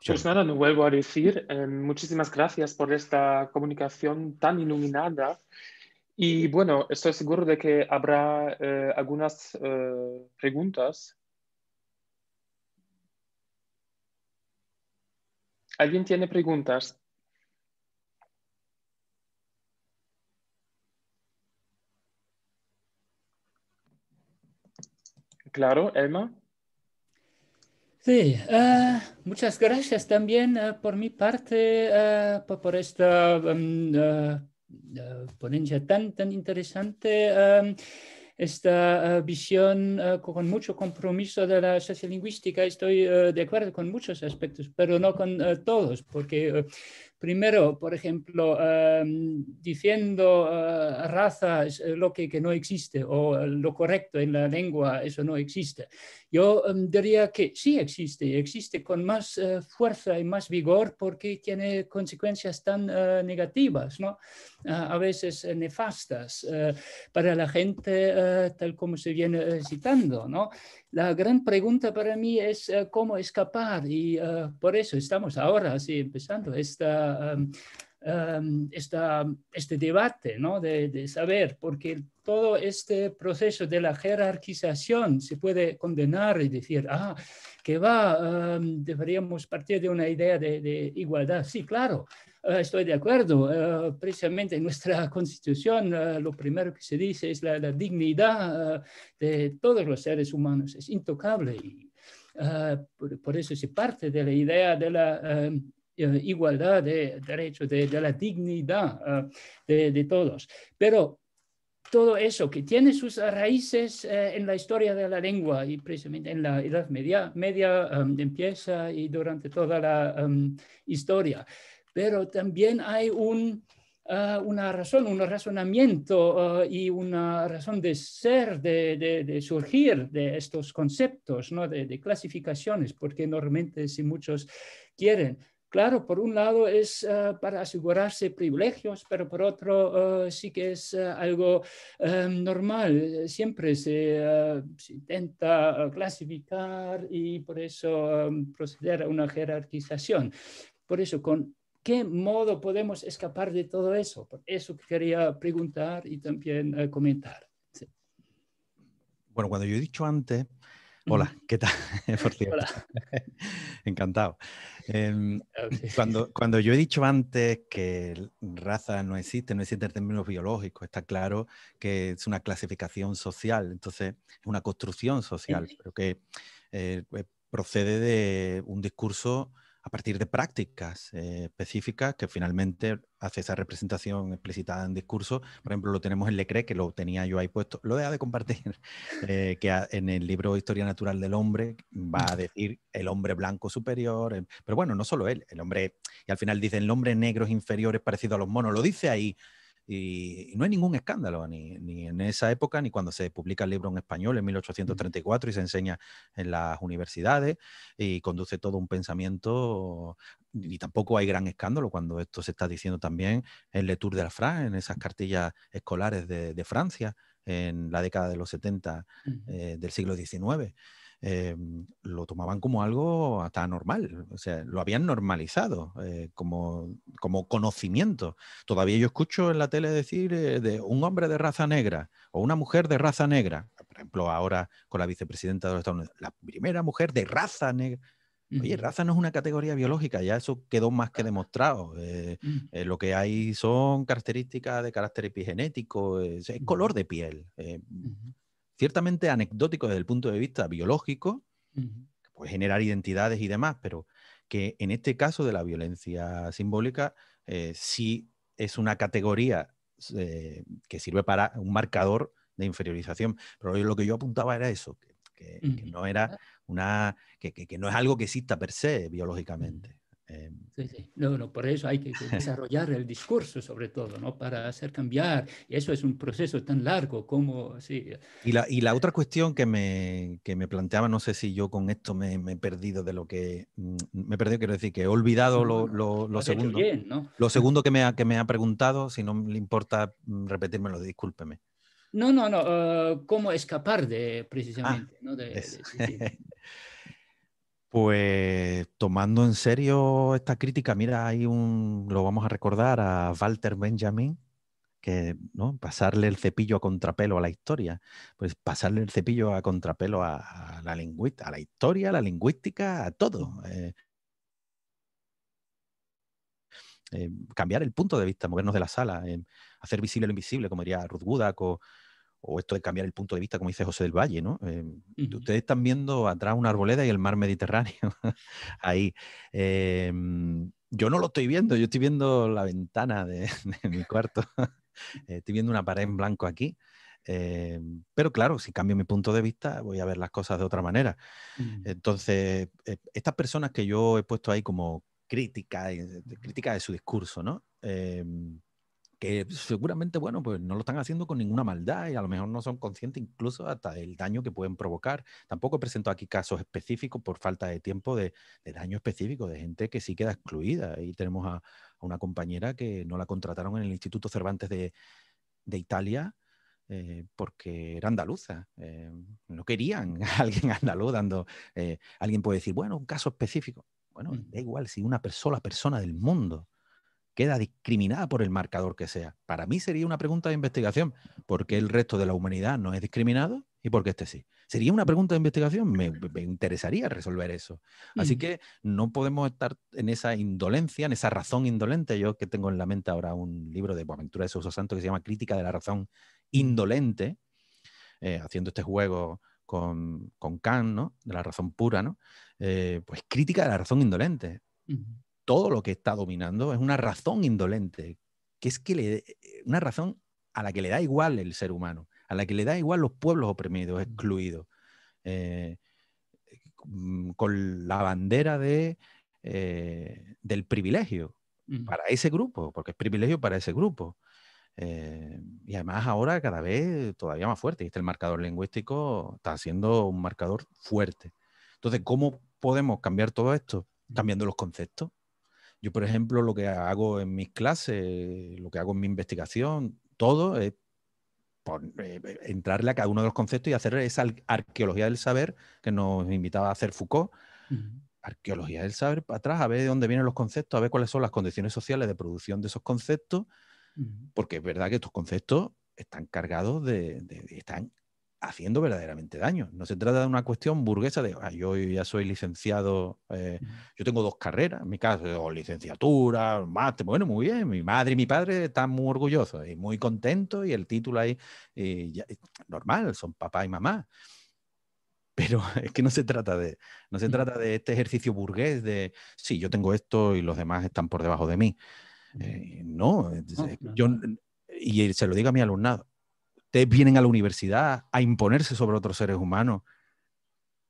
Pues nada, no vuelvo a decir. Em, muchísimas gracias por esta comunicación tan iluminada. Y bueno, estoy seguro de que habrá eh, algunas eh, preguntas. ¿Alguien tiene preguntas? claro, Elma? Sí, eh, muchas gracias también eh, por mi parte eh, por, esta um, ponencia tan, tan interesante, um, esta visión con mucho compromiso de la sociolingüística. Estoy de acuerdo con muchos aspectos, pero no con todos, porque Primero, por ejemplo, em, diciendo eh, raza es eh, lo que, no existe o eh, lo correcto en la lengua, eso no existe. Yo em, diría que sí existe, existe con más fuerza y más vigor porque tiene consecuencias tan negativas, ¿no? a veces nefastas para la gente, tal como se viene citando. ¿no? la gran pregunta para mí es eh, cómo escapar y eh, por eso estamos ahora así empezando em, em, este debate ¿no? de, de, saber, porque todo este proceso de la jerarquización se puede condenar y decir, ah, que va, em, deberíamos partir de una idea de igualdad. Sí, claro, eh, estoy de acuerdo. Eh, precisamente en nuestra constitución eh, lo primero que se dice es la, dignidad de todos los seres humanos. Es intocable. Y, por, eso se parte de la idea de la... igualdad de derechos, de, la dignidad de, todos. Pero todo eso que tiene sus raíces en la historia de la lengua y precisamente en la Edad Media, media em, empieza y durante toda la em, historia pero también hay ah, una razón, un razonamiento ah, y una razón de ser, de, surgir de estos conceptos, de, clasificaciones, porque normalmente si muchos quieren. Claro, por un lado es ah, para asegurarse privilegios, pero por otro sí que es algo normal. Siempre se, intenta clasificar y por eso proceder a una jerarquización. Por eso, con ¿Qué modo podemos escapar de todo eso? Por eso quería preguntar y también eh, comentar. Bueno, cuando yo he dicho antes, Hola, ¿qué tal? Hola. Encantado. Em, ah, cuando, cuando yo he dicho antes que raza no existe, no existe en términos biológicos, está claro que es una clasificación social, entonces es una construcción social, pero que eh, pues, procede de un discurso a partir de prácticas eh, específicas que finalmente hace esa representación explicitada en discurso. Por ejemplo, lo tenemos en Lecre, que lo tenía yo ahí puesto, lo deja de compartir, eh, que en el libro Historia Natural del Hombre va a decir el hombre blanco superior, eh, pero bueno, no solo él, el hombre, y al final dice el hombre negro es inferior, es parecido a los monos, lo dice ahí y, no hay ningún escándalo, ni, en esa época, ni cuando se publica el libro en español en 1834 y se enseña en las universidades y conduce todo un pensamiento. Y tampoco hay gran escándalo cuando esto se está diciendo también en Le Tour de la France, en esas cartillas escolares de, de Francia en la década de los 70 eh, del siglo XIX. Em, lo tomaban como algo hasta normal, o sea, lo habían normalizado eh, como, como, conocimiento. Todavía yo escucho en la tele decir eh, de un hombre de raza negra o una mujer de raza negra, por ejemplo, ahora con la vicepresidenta de los Estados Unidos, la primera mujer de raza negra. Oye, raza no es una categoría biológica, ya eso quedó más que demostrado. Eh, lo que hay son características de carácter epigenético, es, color de piel ciertamente anecdótico desde el punto de vista biológico, que puede generar identidades y demás, pero que en este caso de la violencia simbólica eh, sí es una categoría eh, que sirve para un marcador de inferiorización. Pero lo que yo apuntaba era eso, que, no era una, que, no es algo que exista per se biológicamente. Eh, sí, No, no, por eso hay que desarrollar el discurso sobre todo, ¿no? Para hacer cambiar. Y eso es un proceso tan largo como... Sí. Y, la, y la otra cuestión que me, que me planteaba, no sé si yo con esto me, me, he perdido de lo que... Mm, me he perdido, quiero decir, que he olvidado lo, lo, segundo. Lo segundo que me, ha, que me ha preguntado, si no le importa mm, repetírmelo, discúlpeme. No, no, no. Eh, ¿Cómo escapar de precisamente? Ah, de, Pues tomando en serio esta crítica, mira, hay un, lo vamos a recordar a Walter Benjamin, que ¿no? pasarle el cepillo a contrapelo a la historia, pues pasarle el cepillo a contrapelo a, la a la historia, a la lingüística, a todo. Eh. Eh, cambiar el punto de vista, movernos de la sala, eh, hacer visible lo invisible, como diría Ruth Gudak o o esto de cambiar el punto de vista, como dice José del Valle, ¿no? Eh, ustedes están viendo atrás una arboleda y el mar Mediterráneo ahí. Eh, yo no lo estoy viendo, yo estoy viendo la ventana de, mi cuarto. estoy viendo una pared en blanco aquí. Eh, pero claro, si cambio mi punto de vista, voy a ver las cosas de otra manera. Mm. Entonces, estas personas que yo he puesto ahí como crítica, crítica de su discurso, ¿no? seguramente, bueno, pues no lo están haciendo con ninguna maldad y a lo mejor no son conscientes incluso hasta del daño que pueden provocar. Tampoco presento aquí casos específicos por falta de tiempo de, daño específico, de gente que sí queda excluida. Y tenemos a, una compañera que no la contrataron en el Instituto Cervantes de, Italia. Eh, porque era andaluza. Eh, no querían a alguien andaluz dando. Eh, alguien puede decir, bueno, un caso específico. Bueno, mm. da igual si una sola persona del mundo queda discriminada por el marcador que sea? Para mí sería una pregunta de investigación. ¿Por qué el resto de la humanidad no es discriminado y por qué este sí? Sería una pregunta de investigación. Me, interesaría resolver eso. Así mm. que no podemos estar en esa indolencia, en esa razón indolente. Yo que tengo en la mente ahora un libro de Boaventura de Sousa Santo que se llama Crítica de la razón indolente, eh, haciendo este juego con, con Kant, ¿no? De la razón pura, ¿no? Eh, pues crítica de la razón indolente todo lo que está dominando, es una razón indolente, que es que le, eh, una razón a la que le da igual el ser humano, a la que le da igual los pueblos oprimidos, excluidos, eh, mm, con la bandera de, eh, del privilegio para ese grupo, porque es privilegio para ese grupo. y además ahora cada vez todavía más fuerte, y este el marcador lingüístico está siendo un marcador fuerte. Entonces, ¿cómo podemos cambiar todo esto? Cambiando los conceptos. Yo, por ejemplo, lo que hago en mis clases, lo que hago en mi investigación, todo es eh, eh, entrarle a cada uno de los conceptos y hacer esa arqueología del saber que nos invitaba a hacer Foucault. Arqueología del saber para atrás, a ver de dónde vienen los conceptos, a ver cuáles son las condiciones sociales de producción de esos conceptos, porque es verdad que estos conceptos están cargados de, de, están haciendo verdaderamente daño. No se trata de una cuestión burguesa de ah, yo ya soy licenciado, eh, yo tengo dos carreras, en mi caso, licenciatura, máster, bueno, muy bien, mi madre y mi padre están muy orgullosos y muy contentos y el título ahí, normal, son papá y mamá. Pero es que no se trata de, no se mm. trata de este ejercicio burgués de, sí, yo tengo esto y los demás están por debajo de mí. Eh, no, yo, y se lo digo a mi alumnado, vienen a la universidad a imponerse sobre otros seres humanos,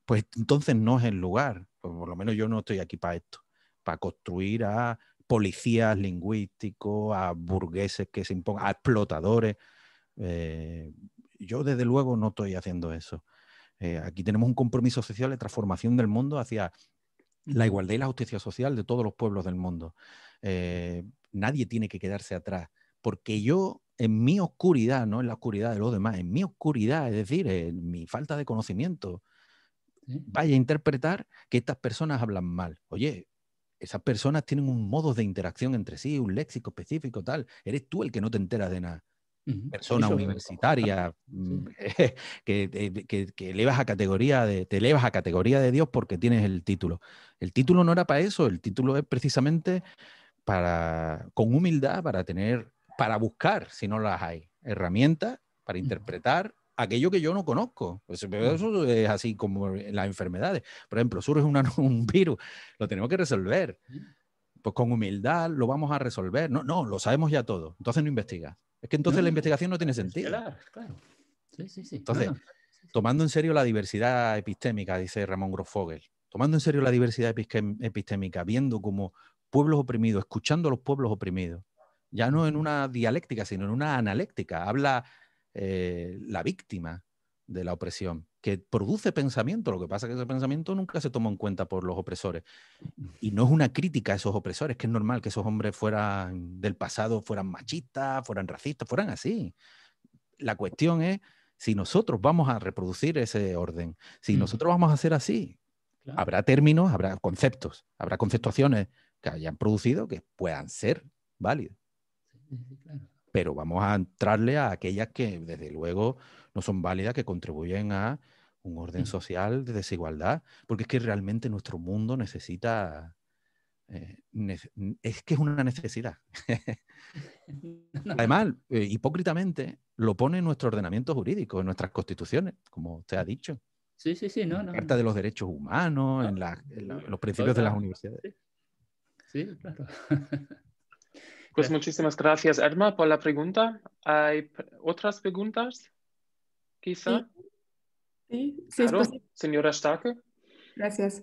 pues entonces no es el lugar. Pues por lo menos yo no estoy aquí para esto, para construir a policías lingüísticos, a burgueses que se impongan, a explotadores. Eh, yo desde luego no estoy haciendo eso. Eh, aquí tenemos un compromiso social de transformación del mundo hacia la igualdad y la justicia social de todos los pueblos del mundo. Eh, nadie tiene que quedarse atrás, porque yo en mi oscuridad, no en la oscuridad de los demás, en mi oscuridad, es decir, en mi falta de conocimiento, vaya a interpretar que estas personas hablan mal. Oye, esas personas tienen un modo de interacción entre sí, un léxico específico, tal. Eres tú el que no te enteras de nada. Persona universitaria mm, que, elevas a categoría de, te elevas a categoría de Dios porque tienes el título. El título no era para eso, el título es precisamente para, con humildad, para tener para buscar, si no las hay, herramientas para interpretar aquello que yo no conozco. Pues, eh, eso es así como eh, las enfermedades. Por ejemplo, surge es un virus, lo tenemos que resolver. Pues con humildad lo vamos a resolver. No, no, lo sabemos ya todo. Entonces no investiga. Es que entonces la investigación no tiene sentido. Claro, claro. Sí, sí, sí. Entonces, tomando en serio la diversidad epistémica, dice Ramón Grofogel, tomando en serio la diversidad epistémica, viendo como pueblos oprimidos, escuchando a los pueblos oprimidos, ya no en una dialéctica, sino en una analéctica. Habla eh, la víctima de la opresión, que produce pensamiento, lo que pasa es que ese pensamiento nunca se toma en cuenta por los opresores. Y no es una crítica a esos opresores, que es normal que esos hombres fueran del pasado, fueran machistas, fueran racistas, fueran así. La cuestión es si nosotros vamos a reproducir ese orden, si nosotros vamos a hacer así, habrá términos, habrá conceptos, habrá conceptuaciones que hayan producido que puedan ser válidos. Pero vamos a entrarle a aquellas que, desde luego, no son válidas, que contribuyen a un orden social de desigualdad, porque es que realmente nuestro mundo necesita, eh, es que es una necesidad. Además, eh, hipócritamente, lo pone en nuestro ordenamiento jurídico, en nuestras constituciones, como usted ha dicho. Sí, sí, sí, no, En la Carta de los Derechos Humanos, en, los principios de las universidades. sí claro. Pues muchísimas gracias, Erma, por la pregunta. ¿Hay otras preguntas? Quizá. Sí, sí, Señora Starke. Gracias.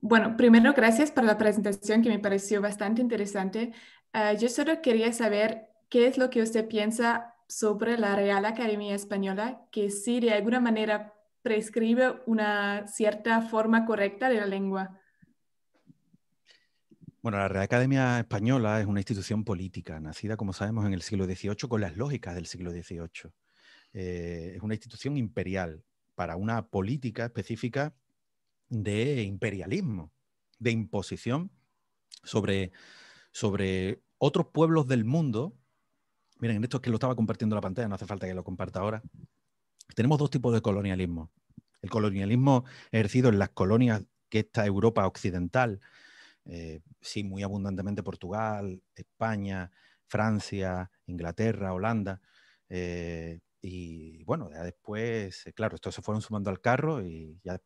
Bueno, primero, gracias por la presentación que me pareció bastante interesante. Ah, yo solo quería saber qué es lo que usted piensa sobre la Real Academia Española, que si de alguna manera prescribe una cierta forma correcta de la lengua. Bueno, la Real Academia Española es una institución política, nacida, como sabemos, en el siglo XVIII con las lógicas del siglo XVIII. Eh, es una institución imperial para una política específica de imperialismo, de imposición sobre, sobre otros pueblos del mundo. Miren, esto es que lo estaba compartiendo la pantalla, no hace falta que lo comparta ahora. Tenemos dos tipos de colonialismo. El colonialismo ejercido en las colonias que esta Europa occidental eh, sí, muy abundantemente Portugal, España, Francia, Inglaterra, Holanda. Eh, y bueno, ya después, eh, claro, estos se fueron sumando al carro y ya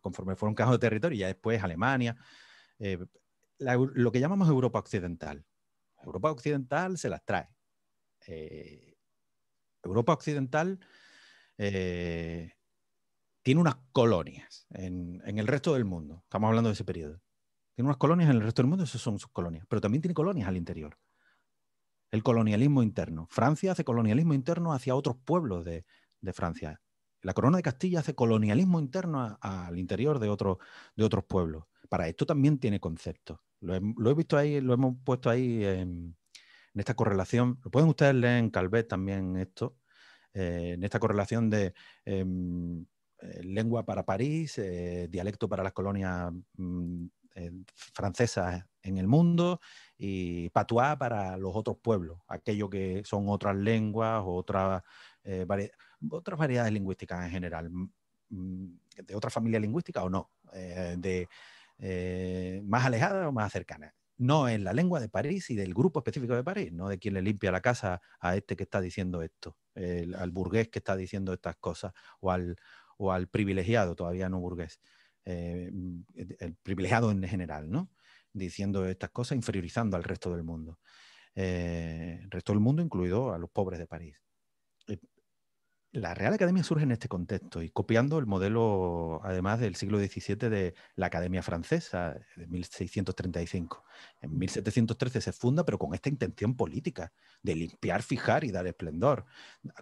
conforme fueron cajos de territorio, ya después Alemania, lo que llamamos Europa Occidental. Europa Occidental se las trae. Europa Occidental tiene unas colonias en, en, el resto del mundo. Estamos hablando de ese periodo. Tiene unas colonias en el resto del mundo, esas son sus colonias, pero también tiene colonias al interior. El colonialismo interno. Francia hace colonialismo interno hacia otros pueblos de, Francia. La corona de Castilla hace colonialismo interno al interior de, de otros pueblos. Para esto también tiene conceptos. Lo he, visto ahí, lo hemos puesto ahí en, esta correlación. Lo pueden ustedes leer en Calvet también esto, eh, en esta correlación de em, eh, lengua para París, eh, dialecto para las colonias mm, eh, francesas en el mundo y patois para los otros pueblos, aquello que son otras lenguas o otra, eh, otras variedades lingüísticas en general, de otra familia lingüística o no, eh, de más alejada o más cercana. No en la lengua de París y del grupo específico de París, no de quien le limpia la casa a este que está diciendo esto, al burgués que está diciendo estas cosas o al, o al privilegiado, todavía no burgués. Eh, mm, el privilegiado en general, ¿no? Diciendo estas cosas, inferiorizando al resto del mundo. el eh, resto del mundo, incluido a los pobres de París. Eh, la Real Academia surge en este contexto y copiando el modelo, además del siglo XVII, de la Academia Francesa de 1635. En 1713 se funda, pero con esta intención política de limpiar, fijar y dar esplendor.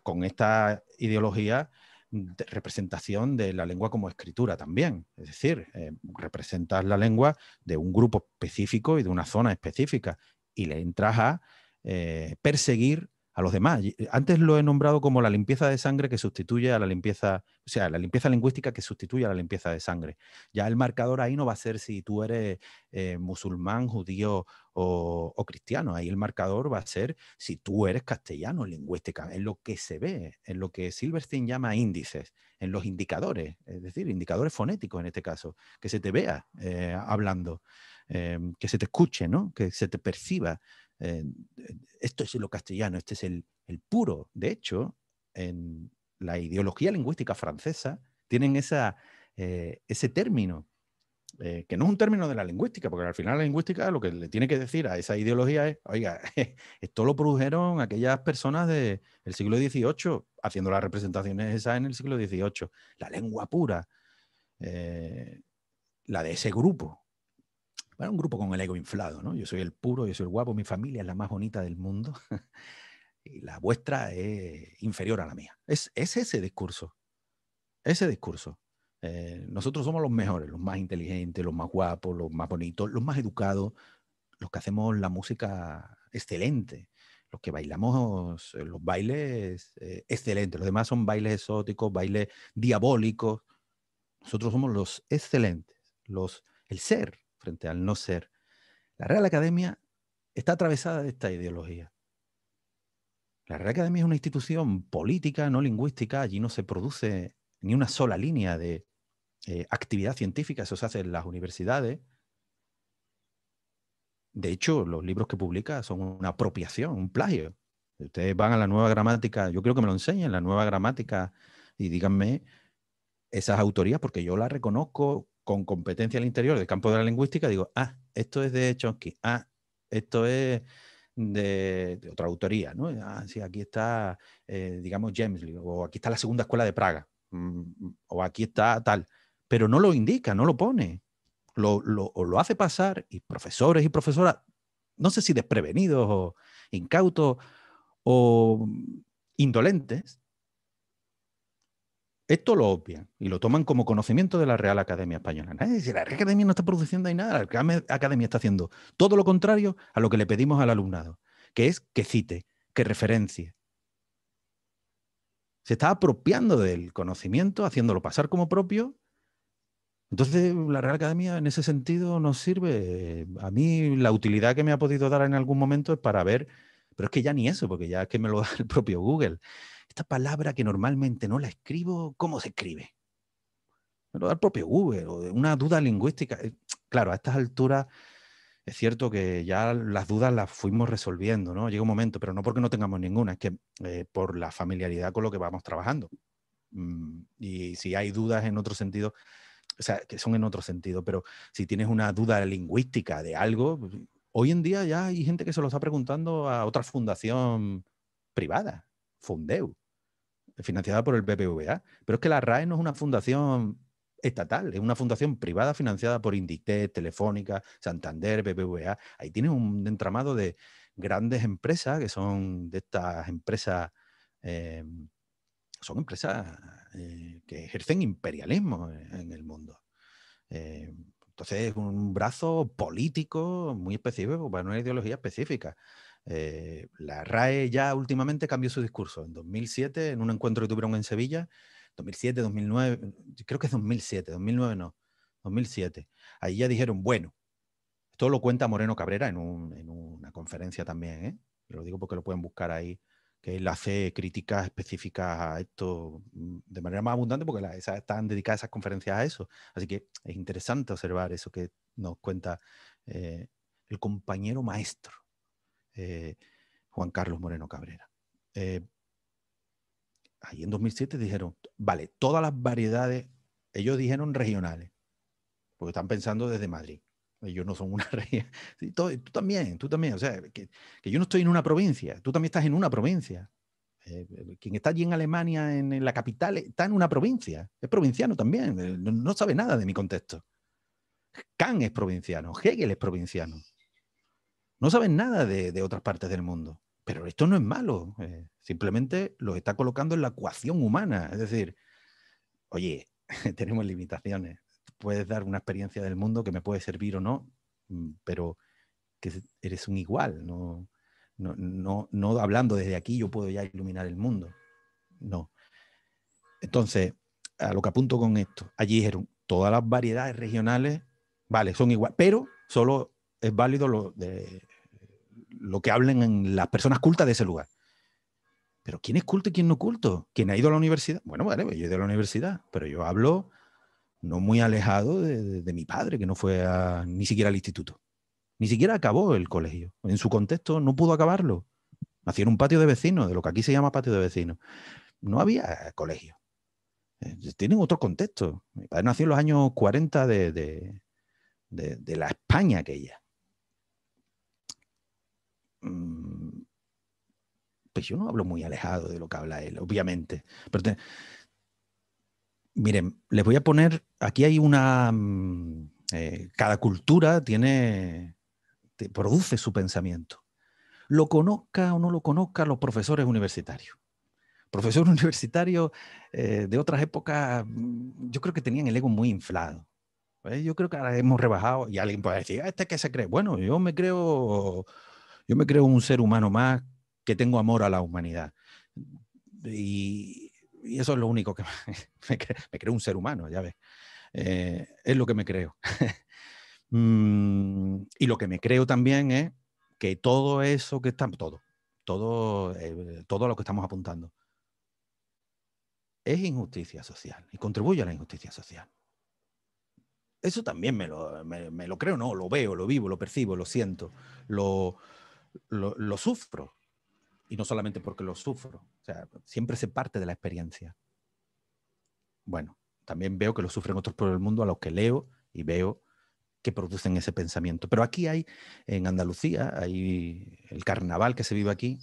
Con esta ideología Mm, representación de la lengua como escritura también. Es decir, representar eh, representas la lengua de un grupo específico y de una zona específica y le entras a eh, perseguir a los demás. Eh, antes lo he nombrado como la limpieza de sangre que sustituye a la limpieza, o sea, la limpieza lingüística que sustituye a la limpieza de sangre. Ya el marcador ahí no va a ser si tú eres eh, musulmán, judío o, cristiano. Ahí el marcador va a ser si tú eres castellano lingüística, en lo que se ve, en lo que Silverstein llama índices, en los indicadores, es decir, indicadores fonéticos en este caso, que se te vea eh, hablando. que se te escuche, ¿no? que se te perciba eh, eh, esto es lo castellano, este es el, puro. De hecho, en la ideología lingüística francesa tienen esa, eh, ese término, que no es un término de la lingüística, porque al final la lingüística lo que le tiene que decir a esa ideología es, oiga, esto lo produjeron aquellas personas del siglo XVIII, haciendo las representaciones esas en el siglo XVIII, la lengua pura, la de ese grupo, un grupo con el ego inflado, ¿no? Yo soy el puro, yo soy el guapo, mi familia es la más bonita del mundo y la vuestra es inferior a la mía. Es, ese discurso, ese discurso. Eh, nosotros somos los mejores, los más inteligentes, los más guapos, los más bonitos, los más educados, los que hacemos la música excelente, los que bailamos eh, los bailes eh, excelentes. Los demás son bailes exóticos, bailes diabólicos. Nosotros somos los excelentes, los, el ser, frente al no ser. La Real Academia está atravesada de esta ideología. La Real Academia es una institución política, no lingüística, allí no se produce ni una sola línea de eh, actividad científica, eso se hace en las universidades. De hecho, los libros que publica son una apropiación, un plagio. Ustedes van a la nueva gramática, yo creo que me lo enseñen, la nueva gramática, y díganme esas autorías, porque yo las reconozco con competencia al interior del campo de la lingüística, digo, ah, esto es de Chomsky, ah, esto es de, otra autoría, ¿no? Ah, aquí está, eh, digamos, James, o aquí está la segunda escuela de Praga, mm, o aquí está tal, pero no lo indica, no lo pone, lo, o lo hace pasar, y profesores y profesoras, no sé si desprevenidos o incautos o mm, indolentes, esto lo obvian y lo toman como conocimiento de la Real Academia Española. la Real Academia no está produciendo ahí nada, la Real Academia está haciendo todo lo contrario a lo que le pedimos al alumnado, que es que cite, que referencie. Se está apropiando del conocimiento, haciéndolo pasar como propio. Entonces, la Real Academia en ese sentido no sirve. A mí la utilidad que me ha podido dar en algún momento es para ver, pero es que ya ni eso, porque ya es que me lo da el propio Google esta palabra que normalmente no la escribo, ¿cómo se escribe? Me da el propio Google, o una duda lingüística. Eh, claro, a estas alturas es cierto que ya las dudas las fuimos resolviendo, ¿no? Llega un momento, pero no porque no tengamos ninguna, es que eh, por la familiaridad con lo que vamos trabajando. Mm, y si hay dudas en otro sentido, o sea, que son en otro sentido, pero si tienes una duda lingüística de algo, hoy en día ya hay gente que se lo está preguntando a otra fundación privada, Fundeu financiada por el BBVA. Pero es que la RAE no es una fundación estatal, es una fundación privada financiada por Inditex, Telefónica, Santander, BBVA. Ahí tiene un entramado de grandes empresas que son de estas empresas, eh, son empresas eh, que ejercen imperialismo en el mundo. Eh, entonces es un brazo político muy específico para pues, una ideología específica. Eh, la RAE ya últimamente cambió su discurso. En 2007, en un encuentro que tuvieron en Sevilla, 2007, 2009, creo que es 2007, 2009 no, 2007, ahí ya dijeron, bueno, esto lo cuenta Moreno Cabrera en, una conferencia también, ¿eh? lo digo porque lo pueden buscar ahí, que él hace críticas específicas a esto mm, de manera más abundante porque están dedicadas esas conferencias a eso. Así que es interesante observar eso que nos cuenta eh, el compañero maestro eh, Juan Carlos Moreno Cabrera. Eh, ahí en 2007 dijeron, vale, todas las variedades, ellos dijeron regionales, porque están pensando desde Madrid. Ellos no son una región. tú también, tú también. O sea, que, yo no estoy en una provincia, tú también estás en una provincia. Eh, quien está allí en Alemania, en, la capital, está en una provincia. Es provinciano también, no, sabe nada de mi contexto. Kant es provinciano, Hegel es provinciano. No saben nada de, otras partes del mundo. Pero esto no es malo, eh, simplemente los está colocando en la ecuación humana. Es decir, oye, tenemos limitaciones. Puedes dar una experiencia del mundo que me puede servir o no, mm, pero que eres un igual. No, no, no, no hablando desde aquí yo puedo ya iluminar el mundo. No. Entonces, a lo que apunto con esto, allí dijeron, todas las variedades regionales, vale, son iguales, pero solo es válido lo de lo que hablen las personas cultas de ese lugar. Pero ¿quién es culto y quién no culto? ¿Quién ha ido a la universidad? Bueno, vale, yo he ido a la universidad, pero yo hablo no muy alejado de, mi padre, que no fue ni siquiera al instituto. Ni siquiera acabó el colegio. En su contexto no pudo acabarlo. Nació en un patio de vecinos, de lo que aquí se llama patio de vecinos. No había colegio. Eh, tienen otro contexto. Mi padre nació en los años 40 de, de la España aquella. Mm, pues yo no hablo muy alejado de lo que habla él, obviamente. Pero miren, les voy a poner, aquí hay una, mm, eh, cada cultura tiene, produce su pensamiento. Lo conozca o no lo conozca los profesores universitarios. Profesores universitarios eh, de otras épocas, mm, yo creo que tenían el ego muy inflado. ¿eh? Yo creo que ahora hemos rebajado y alguien puede decir, ah, ¿este qué se cree? Bueno, yo me creo yo me creo un ser humano más que tengo amor a la humanidad. Y, eso es lo único que me, me, creo, un ser humano, ya ves. Eh, es lo que me creo. Mm, y lo que me creo también es que todo eso que estamos, todo, todo, eh, todo lo que estamos apuntando, es injusticia social y contribuye a la injusticia social. Eso también me lo, me lo creo, no, lo veo, lo vivo, lo percibo, lo siento, lo, lo, sufro. Y no solamente porque lo sufro. O sea, siempre se parte de la experiencia. Bueno, también veo que lo sufren otros por el mundo a los que leo y veo que producen ese pensamiento. Pero aquí hay, en Andalucía, hay el carnaval que se vive aquí,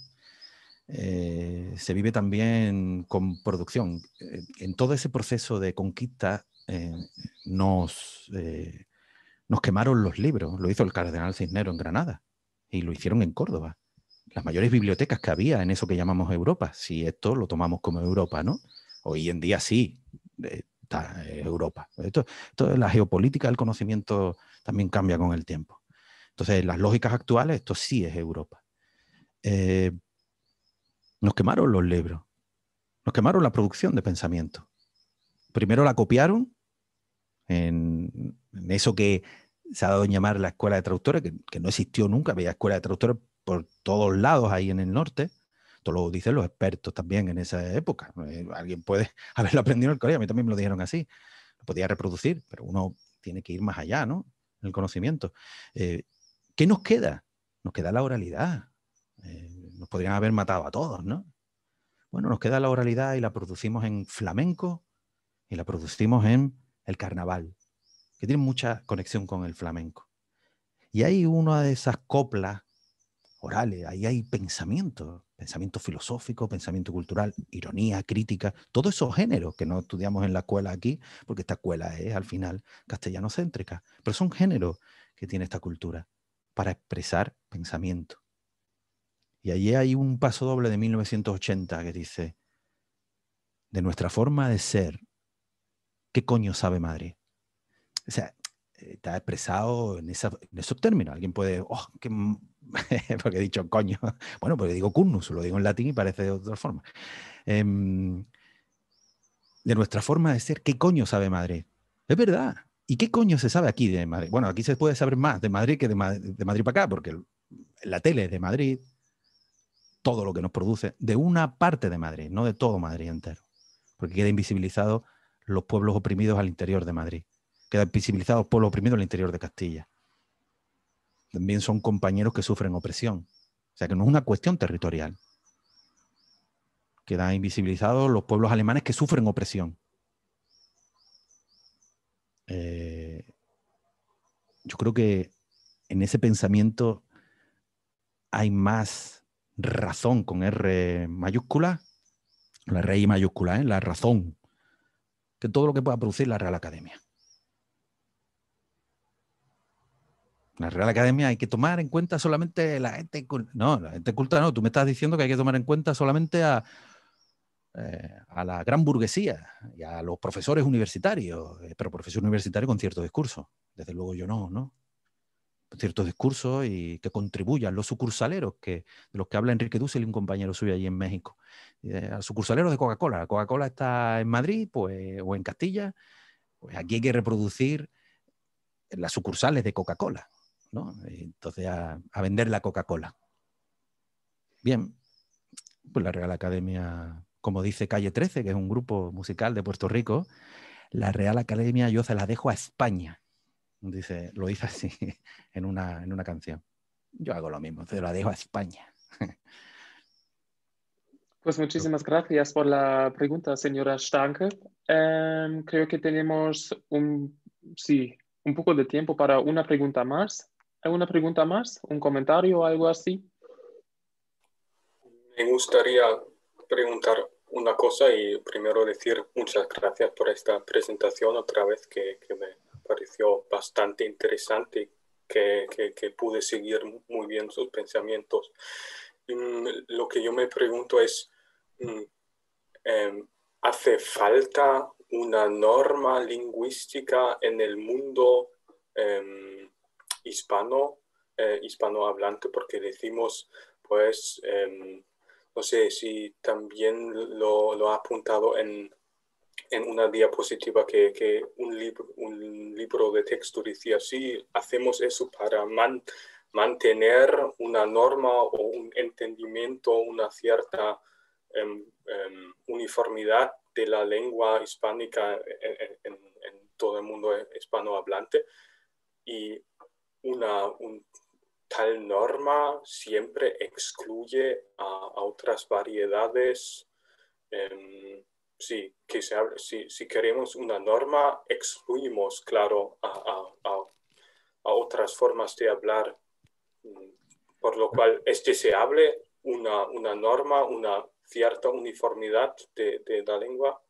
eh, se vive también con producción. Eh, en todo ese proceso de conquista eh, nos, nos quemaron los libros, lo hizo el cardenal Cisnero en Granada y lo hicieron en Córdoba. Las mayores bibliotecas que había en eso que llamamos Europa, si esto lo tomamos como Europa, ¿no? Hoy en día sí, eh, está Europa. Esto, esto, la geopolítica del conocimiento también cambia con el tiempo. Entonces, las lógicas actuales, esto sí es Europa. Eh, nos quemaron los libros, nos quemaron la producción de pensamiento. Primero la copiaron en eso que se ha dado en llamar la escuela de traductores, que, no existió nunca, había escuela de traductores por todos lados ahí en el norte. Esto lo dicen los expertos también en esa época. Eh, alguien puede haberlo aprendido en el colegio, a mí también me lo dijeron así. Lo podía reproducir, pero uno tiene que ir más allá, ¿no? El conocimiento. Eh, ¿Qué nos queda? Nos queda la oralidad. Eh, nos podrían haber matado a todos, ¿no? Bueno, nos queda la oralidad y la producimos en flamenco y la producimos en el carnaval que tiene mucha conexión con el flamenco. Y hay una de esas coplas orales, ahí hay pensamiento, pensamiento filosófico, pensamiento cultural, ironía, crítica, todos esos géneros que no estudiamos en la escuela aquí, porque esta escuela es al final castellano-céntrica, pero son géneros que tiene esta cultura para expresar pensamiento. Y allí hay un paso doble de 1980 que dice, de nuestra forma de ser, ¿qué coño sabe madre o sea, eh, está expresado en, esos términos. Alguien puede, oh, qué, porque he dicho coño. Bueno, porque digo cunnus, lo digo en latín y parece de otra forma. Em, de nuestra forma de ser, ¿qué coño sabe Madrid? Es verdad. ¿Y qué coño se sabe aquí de Madrid? Bueno, aquí se puede saber más de Madrid que de, Madrid para acá, porque la tele es de Madrid, todo lo que nos produce, de una parte de Madrid, no de todo Madrid entero, porque queda invisibilizado los pueblos oprimidos al interior de Madrid quedan visibilizados por lo oprimidos en el interior de Castilla. También son compañeros que sufren opresión. O sea que no es una cuestión territorial. Quedan invisibilizados los pueblos alemanes que sufren opresión. Eh, yo creo que en ese pensamiento hay más razón con R mayúscula, la R mayúscula, ¿eh? la razón, que todo lo que pueda producir la Real Academia. En la Real Academia hay que tomar en cuenta solamente la gente culta. No, la gente culta no. Tú me estás diciendo que hay que tomar en cuenta solamente a, eh, la gran burguesía y a los profesores universitarios, eh, pero profesores universitarios con ciertos discursos. Desde luego yo no, ¿no? ciertos discursos y que contribuyan los sucursaleros que, de los que habla Enrique Dussel, y un compañero suyo allí en México. Eh, los sucursaleros de Coca-Cola. Coca-Cola está en Madrid pues, o en Castilla. Pues aquí hay que reproducir las sucursales de Coca-Cola. Entonces a, vender la Coca-Cola. Bien, pues la Real Academia, como dice Calle 13, que es un grupo musical de Puerto Rico, la Real Academia yo se la dejo a España. Dice, lo hizo así en una, en una canción. Yo hago lo mismo, se la dejo a España. Pues muchísimas gracias por la pregunta, señora Stanke. Em, creo que tenemos un, un poco de tiempo para una pregunta más. ¿Alguna pregunta más? ¿Un comentario o algo así? Me gustaría preguntar una cosa y primero decir muchas gracias por esta presentación otra vez que, me pareció bastante interesante que, que, pude seguir muy bien sus pensamientos. Mm, lo que yo me pregunto es, mm, em, ¿hace falta una norma lingüística en el mundo? Em, hispano, eh, hispanohablante, porque decimos, pues, em, no sé si también lo, lo ha apuntado en, en una diapositiva que, que un, libro, un libro de texto decía, sí, hacemos eso para man, mantener una norma o un entendimiento, una cierta em, em, uniformidad de la lengua hispánica en, en, todo el mundo hispanohablante. Y una tal norma siempre excluye a, otras variedades. Em, sí, si, queremos una norma, excluimos, claro, a, otras formas de hablar. Mm, por lo cual es deseable una, una norma, una cierta uniformidad de, la lengua.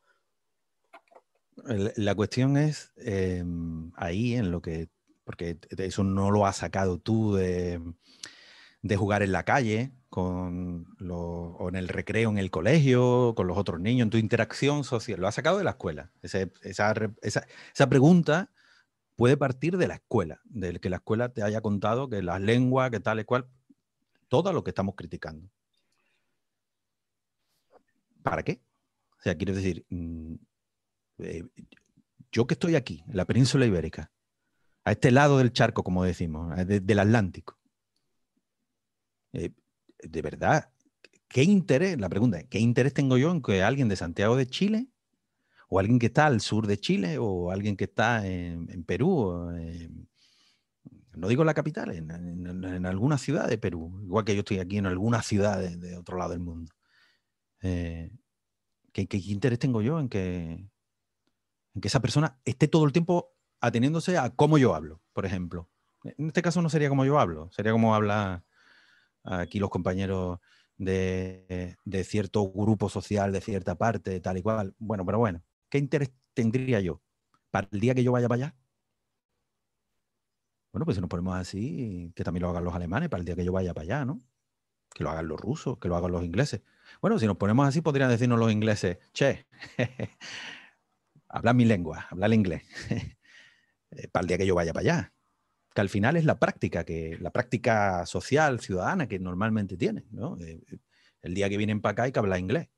La cuestión es em, ahí en lo que porque e, eso no lo has sacado tú de, jugar en la calle, con o en el recreo, en el colegio, con los otros niños, en tu interacción social. Lo has sacado de la escuela. esa, pregunta puede partir de la escuela, del que la escuela te haya contado que las lenguas, que tal y cual, todo lo que estamos criticando. ¿Para qué? O sea, quiero decir, mm, eh, yo que estoy aquí, en la península ibérica, a este lado del charco, como decimos, del Atlántico. Eh, de verdad, ¿qué interés? La pregunta ¿qué interés tengo yo en que alguien de Santiago de Chile, o alguien que está al sur de Chile, o alguien que está en, Perú, no digo la capital, en, alguna ciudad de Perú, igual que yo estoy aquí en alguna ciudad de, otro lado del mundo? Eh, ¿qué, ¿qué, interés tengo yo en que, en que esa persona esté todo el tiempo ateniéndose a cómo yo hablo, por ejemplo. En este caso no sería como yo hablo, sería como habla aquí los compañeros de, de cierto grupo social, de cierta parte, tal y cual. Bueno, pero bueno, ¿qué interés tendría yo para el día que yo vaya para allá? Bueno, pues si nos ponemos así, que también lo hagan los alemanes para el día que yo vaya para allá, ¿no? Que lo hagan los rusos, que lo hagan los ingleses. Bueno, si nos ponemos así, podrían decirnos los ingleses, che, habla mi lengua, habla el inglés. Eh, para el día que yo vaya para allá. Que al final es la práctica, que, la práctica social, ciudadana que normalmente tienen. Eh, eh, el día que vienen para acá hay que hablar inglés.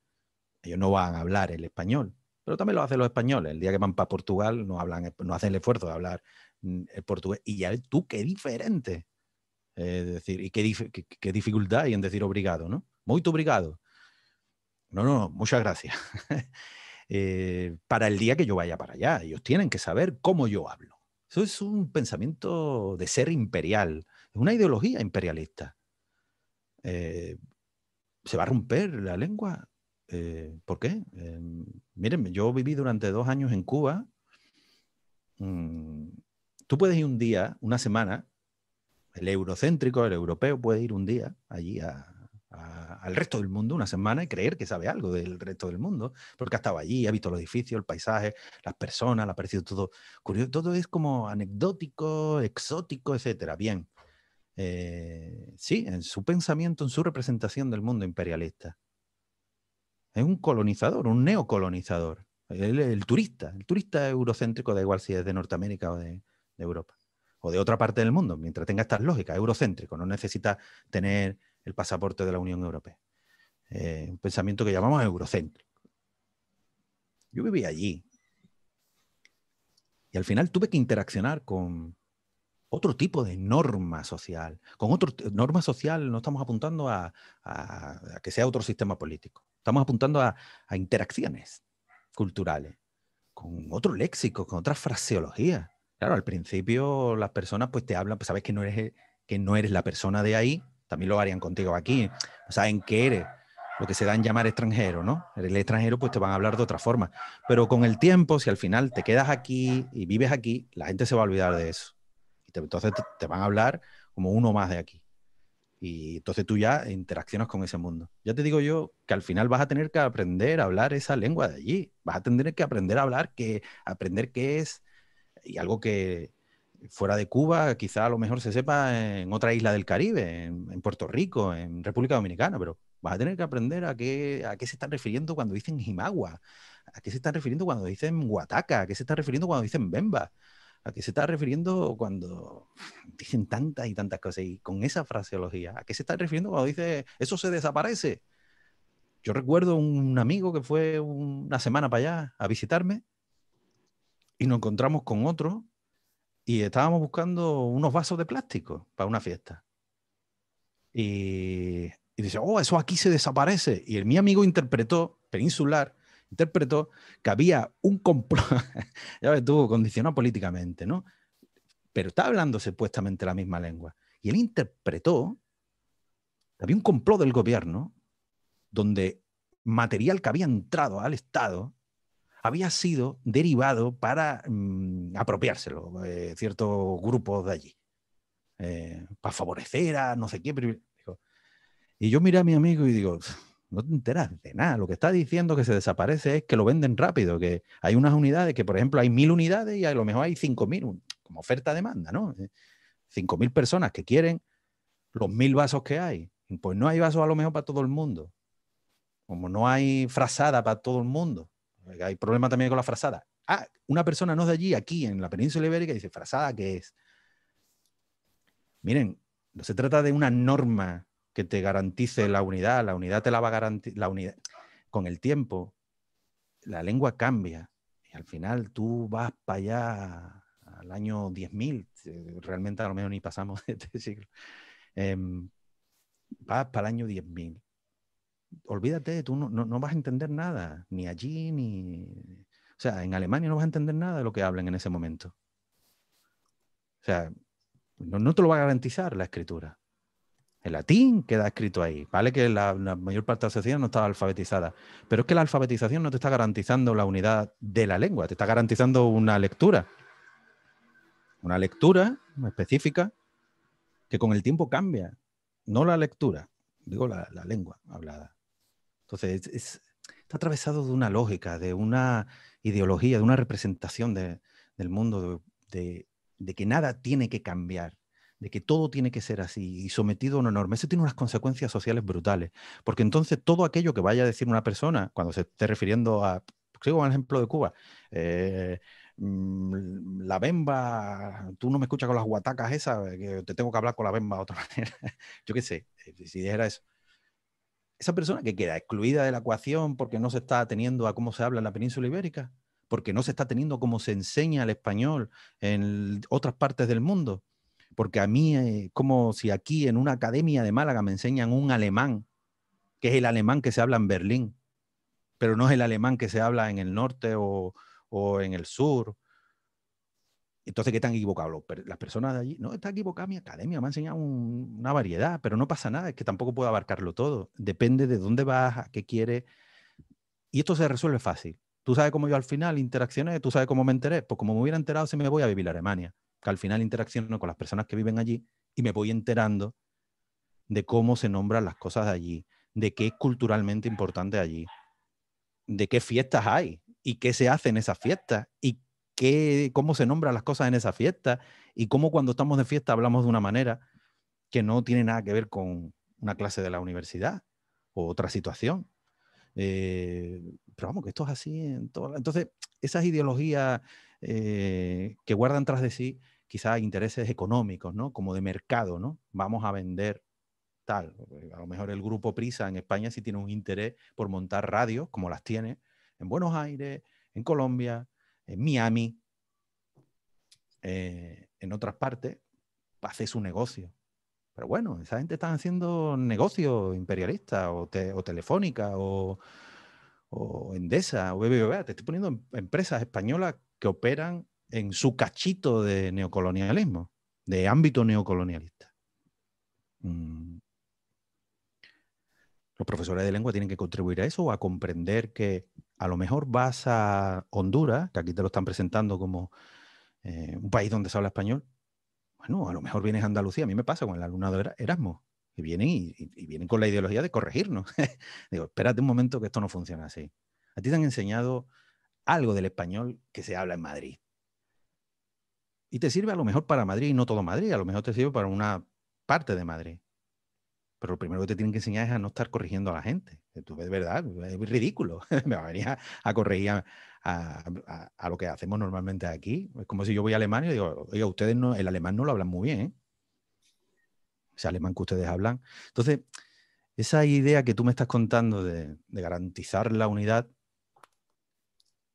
Ellos no van a hablar el español, pero también lo hacen los españoles. El día que van para Portugal no, hablan, no hacen el esfuerzo de hablar mm, el portugués. Y ya tú, qué diferente. Eh, decir, y qué, dificultad hay en decir obrigado, ¿no? Muy obrigado. No, no, muchas gracias. para el día que yo vaya para allá, ellos tienen que saber cómo yo hablo. Eso es un pensamiento de ser imperial, es una ideología imperialista. Eh, ¿Se va a romper la lengua? Eh, ¿Por qué? Eh, miren, yo viví durante dos años en Cuba. Mm, tú puedes ir un día, una semana, el eurocéntrico, el europeo, puede ir un día allí a, al resto del mundo una semana y creer que sabe algo del resto del mundo, porque ha estado allí, ha visto los edificios, el paisaje, las personas, le ha parecido todo curioso, todo es como anecdótico, exótico, etcétera. Bien, eh, sí, en su pensamiento, en su representación del mundo imperialista. Es un colonizador, un neocolonizador. El, el turista, el turista eurocéntrico, da igual si es de Norteamérica o de, de Europa o de otra parte del mundo, mientras tenga estas lógicas, eurocéntrico, no necesita tener el pasaporte de la Unión Europea. Eh, un pensamiento que llamamos eurocéntrico. Yo viví allí. Y al final tuve que interaccionar con otro tipo de norma social. Con otra norma social no estamos apuntando a, que sea otro sistema político. Estamos apuntando a, interacciones culturales, con otro léxico, con otra fraseología. Claro, al principio las personas pues te hablan, pues sabes que no eres, que no eres la persona de ahí, también lo harían contigo aquí, saben que eres lo que se da en llamar extranjero, ¿no? El extranjero pues te van a hablar de otra forma, pero con el tiempo, si al final te quedas aquí y vives aquí, la gente se va a olvidar de eso. Y entonces te, van a hablar como uno más de aquí. Y entonces tú ya interaccionas con ese mundo. Ya te digo yo que al final vas a tener que aprender a hablar esa lengua de allí. Vas a tener que aprender a hablar, que aprender qué es y algo que, fuera de Cuba, quizá a lo mejor se sepa en otra isla del Caribe, en, Puerto Rico, en República Dominicana, pero vas a tener que aprender a qué, se están refiriendo cuando dicen Jimagua, a qué se están refiriendo cuando dicen Huataca, a qué se están refiriendo cuando dicen Bemba, a qué se está refiriendo cuando dicen tantas y tantas cosas y con esa fraseología, a qué se están refiriendo cuando dice eso se desaparece. Yo recuerdo un amigo que fue una semana para allá a visitarme y nos encontramos con otro y estábamos buscando unos vasos de plástico para una fiesta. Y, dice, oh, eso aquí se desaparece. Y el, mi amigo interpretó, peninsular, interpretó que había un complot, ya ves tú, condicionado políticamente, ¿no? Pero está hablando supuestamente la misma lengua. Y él interpretó había un complot del gobierno donde material que había entrado al Estado había sido derivado para mm, apropiárselo eh, ciertos grupos de allí, eh, para favorecer a no sé qué. y yo miré a mi amigo y digo, no te enteras de nada, lo que está diciendo que se desaparece es que lo venden rápido, que hay unas unidades, que por ejemplo hay mil unidades y a lo mejor hay cinco mil, como oferta-demanda, ¿no? Eh, cinco mil personas que quieren los mil vasos que hay. Pues no hay vasos a lo mejor para todo el mundo. Como no hay frazada para todo el mundo. Hay problema también con la frazada. Ah, una persona no de allí, aquí en la península ibérica, dice, frazada, ¿qué es? Miren, no se trata de una norma que te garantice la unidad, la unidad te la va a garantizar, la unidad. Con el tiempo, la lengua cambia y al final tú vas para allá al año 10.000, eh, realmente a lo mejor ni pasamos de este siglo, em, vas para el año 10.000 olvídate, tú no, vas a entender nada, ni allí, ni... O sea, en Alemania no vas a entender nada de lo que hablan en ese momento. O sea, no, te lo va a garantizar la escritura. El latín queda escrito ahí. Vale que la, mayor parte de la sociedad no está alfabetizada, pero es que la alfabetización no te está garantizando la unidad de la lengua, te está garantizando una lectura. Una lectura específica que con el tiempo cambia. No la lectura, digo la lengua hablada. Entonces, está atravesado de una lógica, de una ideología, de una representación del mundo, de, que nada tiene que cambiar, de que todo tiene que ser así y sometido a una norma. Eso tiene unas consecuencias sociales brutales, porque entonces todo aquello que vaya a decir una persona, cuando se esté refiriendo a, sigo con el ejemplo de Cuba, eh, mm, la bemba, tú no me escuchas con las guatacas esas, que te tengo que hablar con la bemba de otra manera. Yo qué sé, eh, si dijera eso esa persona que queda excluida de la ecuación porque no se está teniendo a cómo se habla en la península ibérica, porque no se está teniendo cómo se enseña el español en otras partes del mundo, porque a mí es eh, como si aquí en una academia de Málaga me enseñan un alemán, que es el alemán que se habla en Berlín, pero no es el alemán que se habla en el norte o, o en el sur entonces, ¿qué tan equivocado? Las personas de allí, no, está equivocada mi academia, me ha enseñado una variedad, pero no pasa nada, es que tampoco puedo abarcarlo todo. Depende de dónde vas, qué quieres. Y esto se resuelve fácil. Tú sabes cómo yo al final interaccioné, tú sabes cómo me enteré. Pues como me hubiera enterado, se me voy a vivir a Alemania, que al final interacciono con las personas que viven allí y me voy enterando de cómo se nombran las cosas allí, de qué es culturalmente importante allí, de qué fiestas hay y qué se hace en esas fiestas y cómo se nombran las cosas en esa fiesta y cómo cuando estamos de fiesta hablamos de una manera que no tiene nada que ver con una clase de la universidad o otra situación. Eh, pero vamos, que esto es así en Entonces, esas ideologías eh, que guardan tras de sí quizás intereses económicos, ¿no? Como de mercado, ¿no? Vamos a vender tal. Eh, a lo mejor el grupo Prisa en España sí tiene un interés por montar radios, como las tiene en Buenos Aires, en Colombia, en Miami, eh, en otras partes, hace su negocio. Pero bueno, esa gente está haciendo negocios imperialistas, o, o Telefónica o, Endesa o BBVA. Te estoy poniendo em, empresas españolas que operan en su cachito de neocolonialismo, de ámbito neocolonialista. Mm, los profesores de lengua tienen que contribuir a eso, a comprender que a lo mejor vas a Honduras, que aquí te lo están presentando como eh, un país donde se habla español. Bueno, a lo mejor vienes a Andalucía, a mí me pasa con el alumnado de Erasmus, que vienen y, vienen con la ideología de corregirnos. Digo, espérate un momento que esto no funciona así. A ti te han enseñado algo del español que se habla en Madrid. Y te sirve a lo mejor para Madrid y no todo Madrid, a lo mejor te sirve para una parte de Madrid. Pero lo primero que te tienen que enseñar es a no estar corrigiendo a la gente. Tú ves, ¿verdad? Es ridículo. Me va a venir a, corregir a, lo que hacemos normalmente aquí. Es como si yo voy a Alemania y digo, oiga, ustedes no, el alemán no lo hablan muy bien, ¿eh? Ese alemán que ustedes hablan. Entonces, esa idea que tú me estás contando de, garantizar la unidad,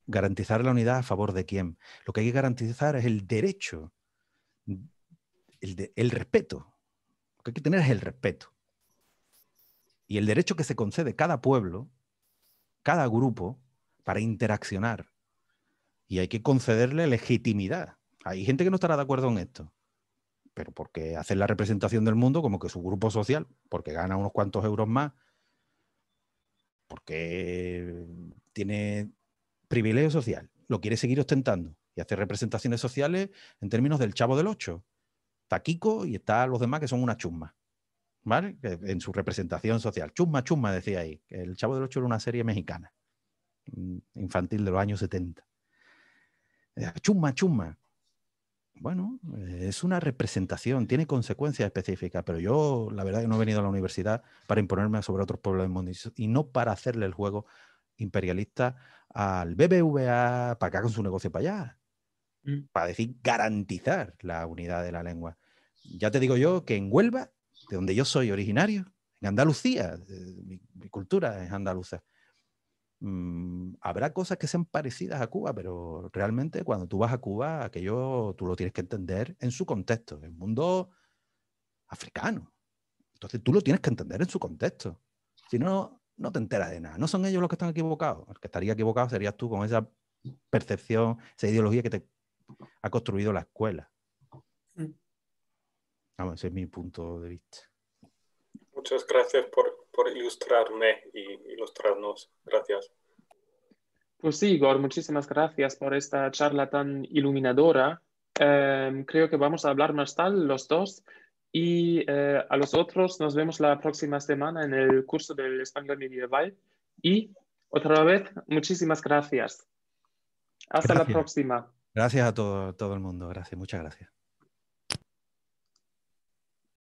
garantizar la unidad a favor de quién. Lo que hay que garantizar es el derecho, el respeto. Lo que hay que tener es el respeto y el derecho que se concede cada pueblo, cada grupo, para interaccionar. Y hay que concederle legitimidad. Hay gente que no estará de acuerdo en esto, pero porque hacer la representación del mundo como que su grupo social, porque gana unos cuantos euros más, porque tiene privilegio social, lo quiere seguir ostentando y hacer representaciones sociales en términos del chavo del ocho. Está Kiko y está los demás que son una chumba. ¿vale? En su representación social. chumma chumma decía ahí. El Chavo del Ocho era una serie mexicana, mm, infantil de los años 70. chumma chumma Bueno, eh, es una representación, tiene consecuencias específicas, pero yo la verdad que no he venido a la universidad para imponerme sobre otros pueblos del mundo y no para hacerle el juego imperialista al BBVA para que con su negocio para allá, mm. para decir garantizar la unidad de la lengua. Ya te digo yo que en Huelva de donde yo soy originario, en Andalucía, mi, cultura es andaluza. Mm, habrá cosas que sean parecidas a Cuba, pero realmente cuando tú vas a Cuba, aquello tú lo tienes que entender en su contexto, en el mundo africano. Entonces tú lo tienes que entender en su contexto. Si no, no te enteras de nada. No son ellos los que están equivocados. El que estaría equivocado serías tú con esa percepción, esa ideología que te ha construido la escuela mi punto de vista. Muchas gracias por, ilustrarme y ilustrarnos. Gracias. Pues sí, Igor, muchísimas gracias por esta charla tan iluminadora. Em, creo que vamos a hablar más tarde los dos y eh, a los otros nos vemos la próxima semana en el curso del español medieval. Y otra vez, muchísimas gracias. Hasta la próxima. Gracias a todo, todo el mundo. Gracias, muchas gracias.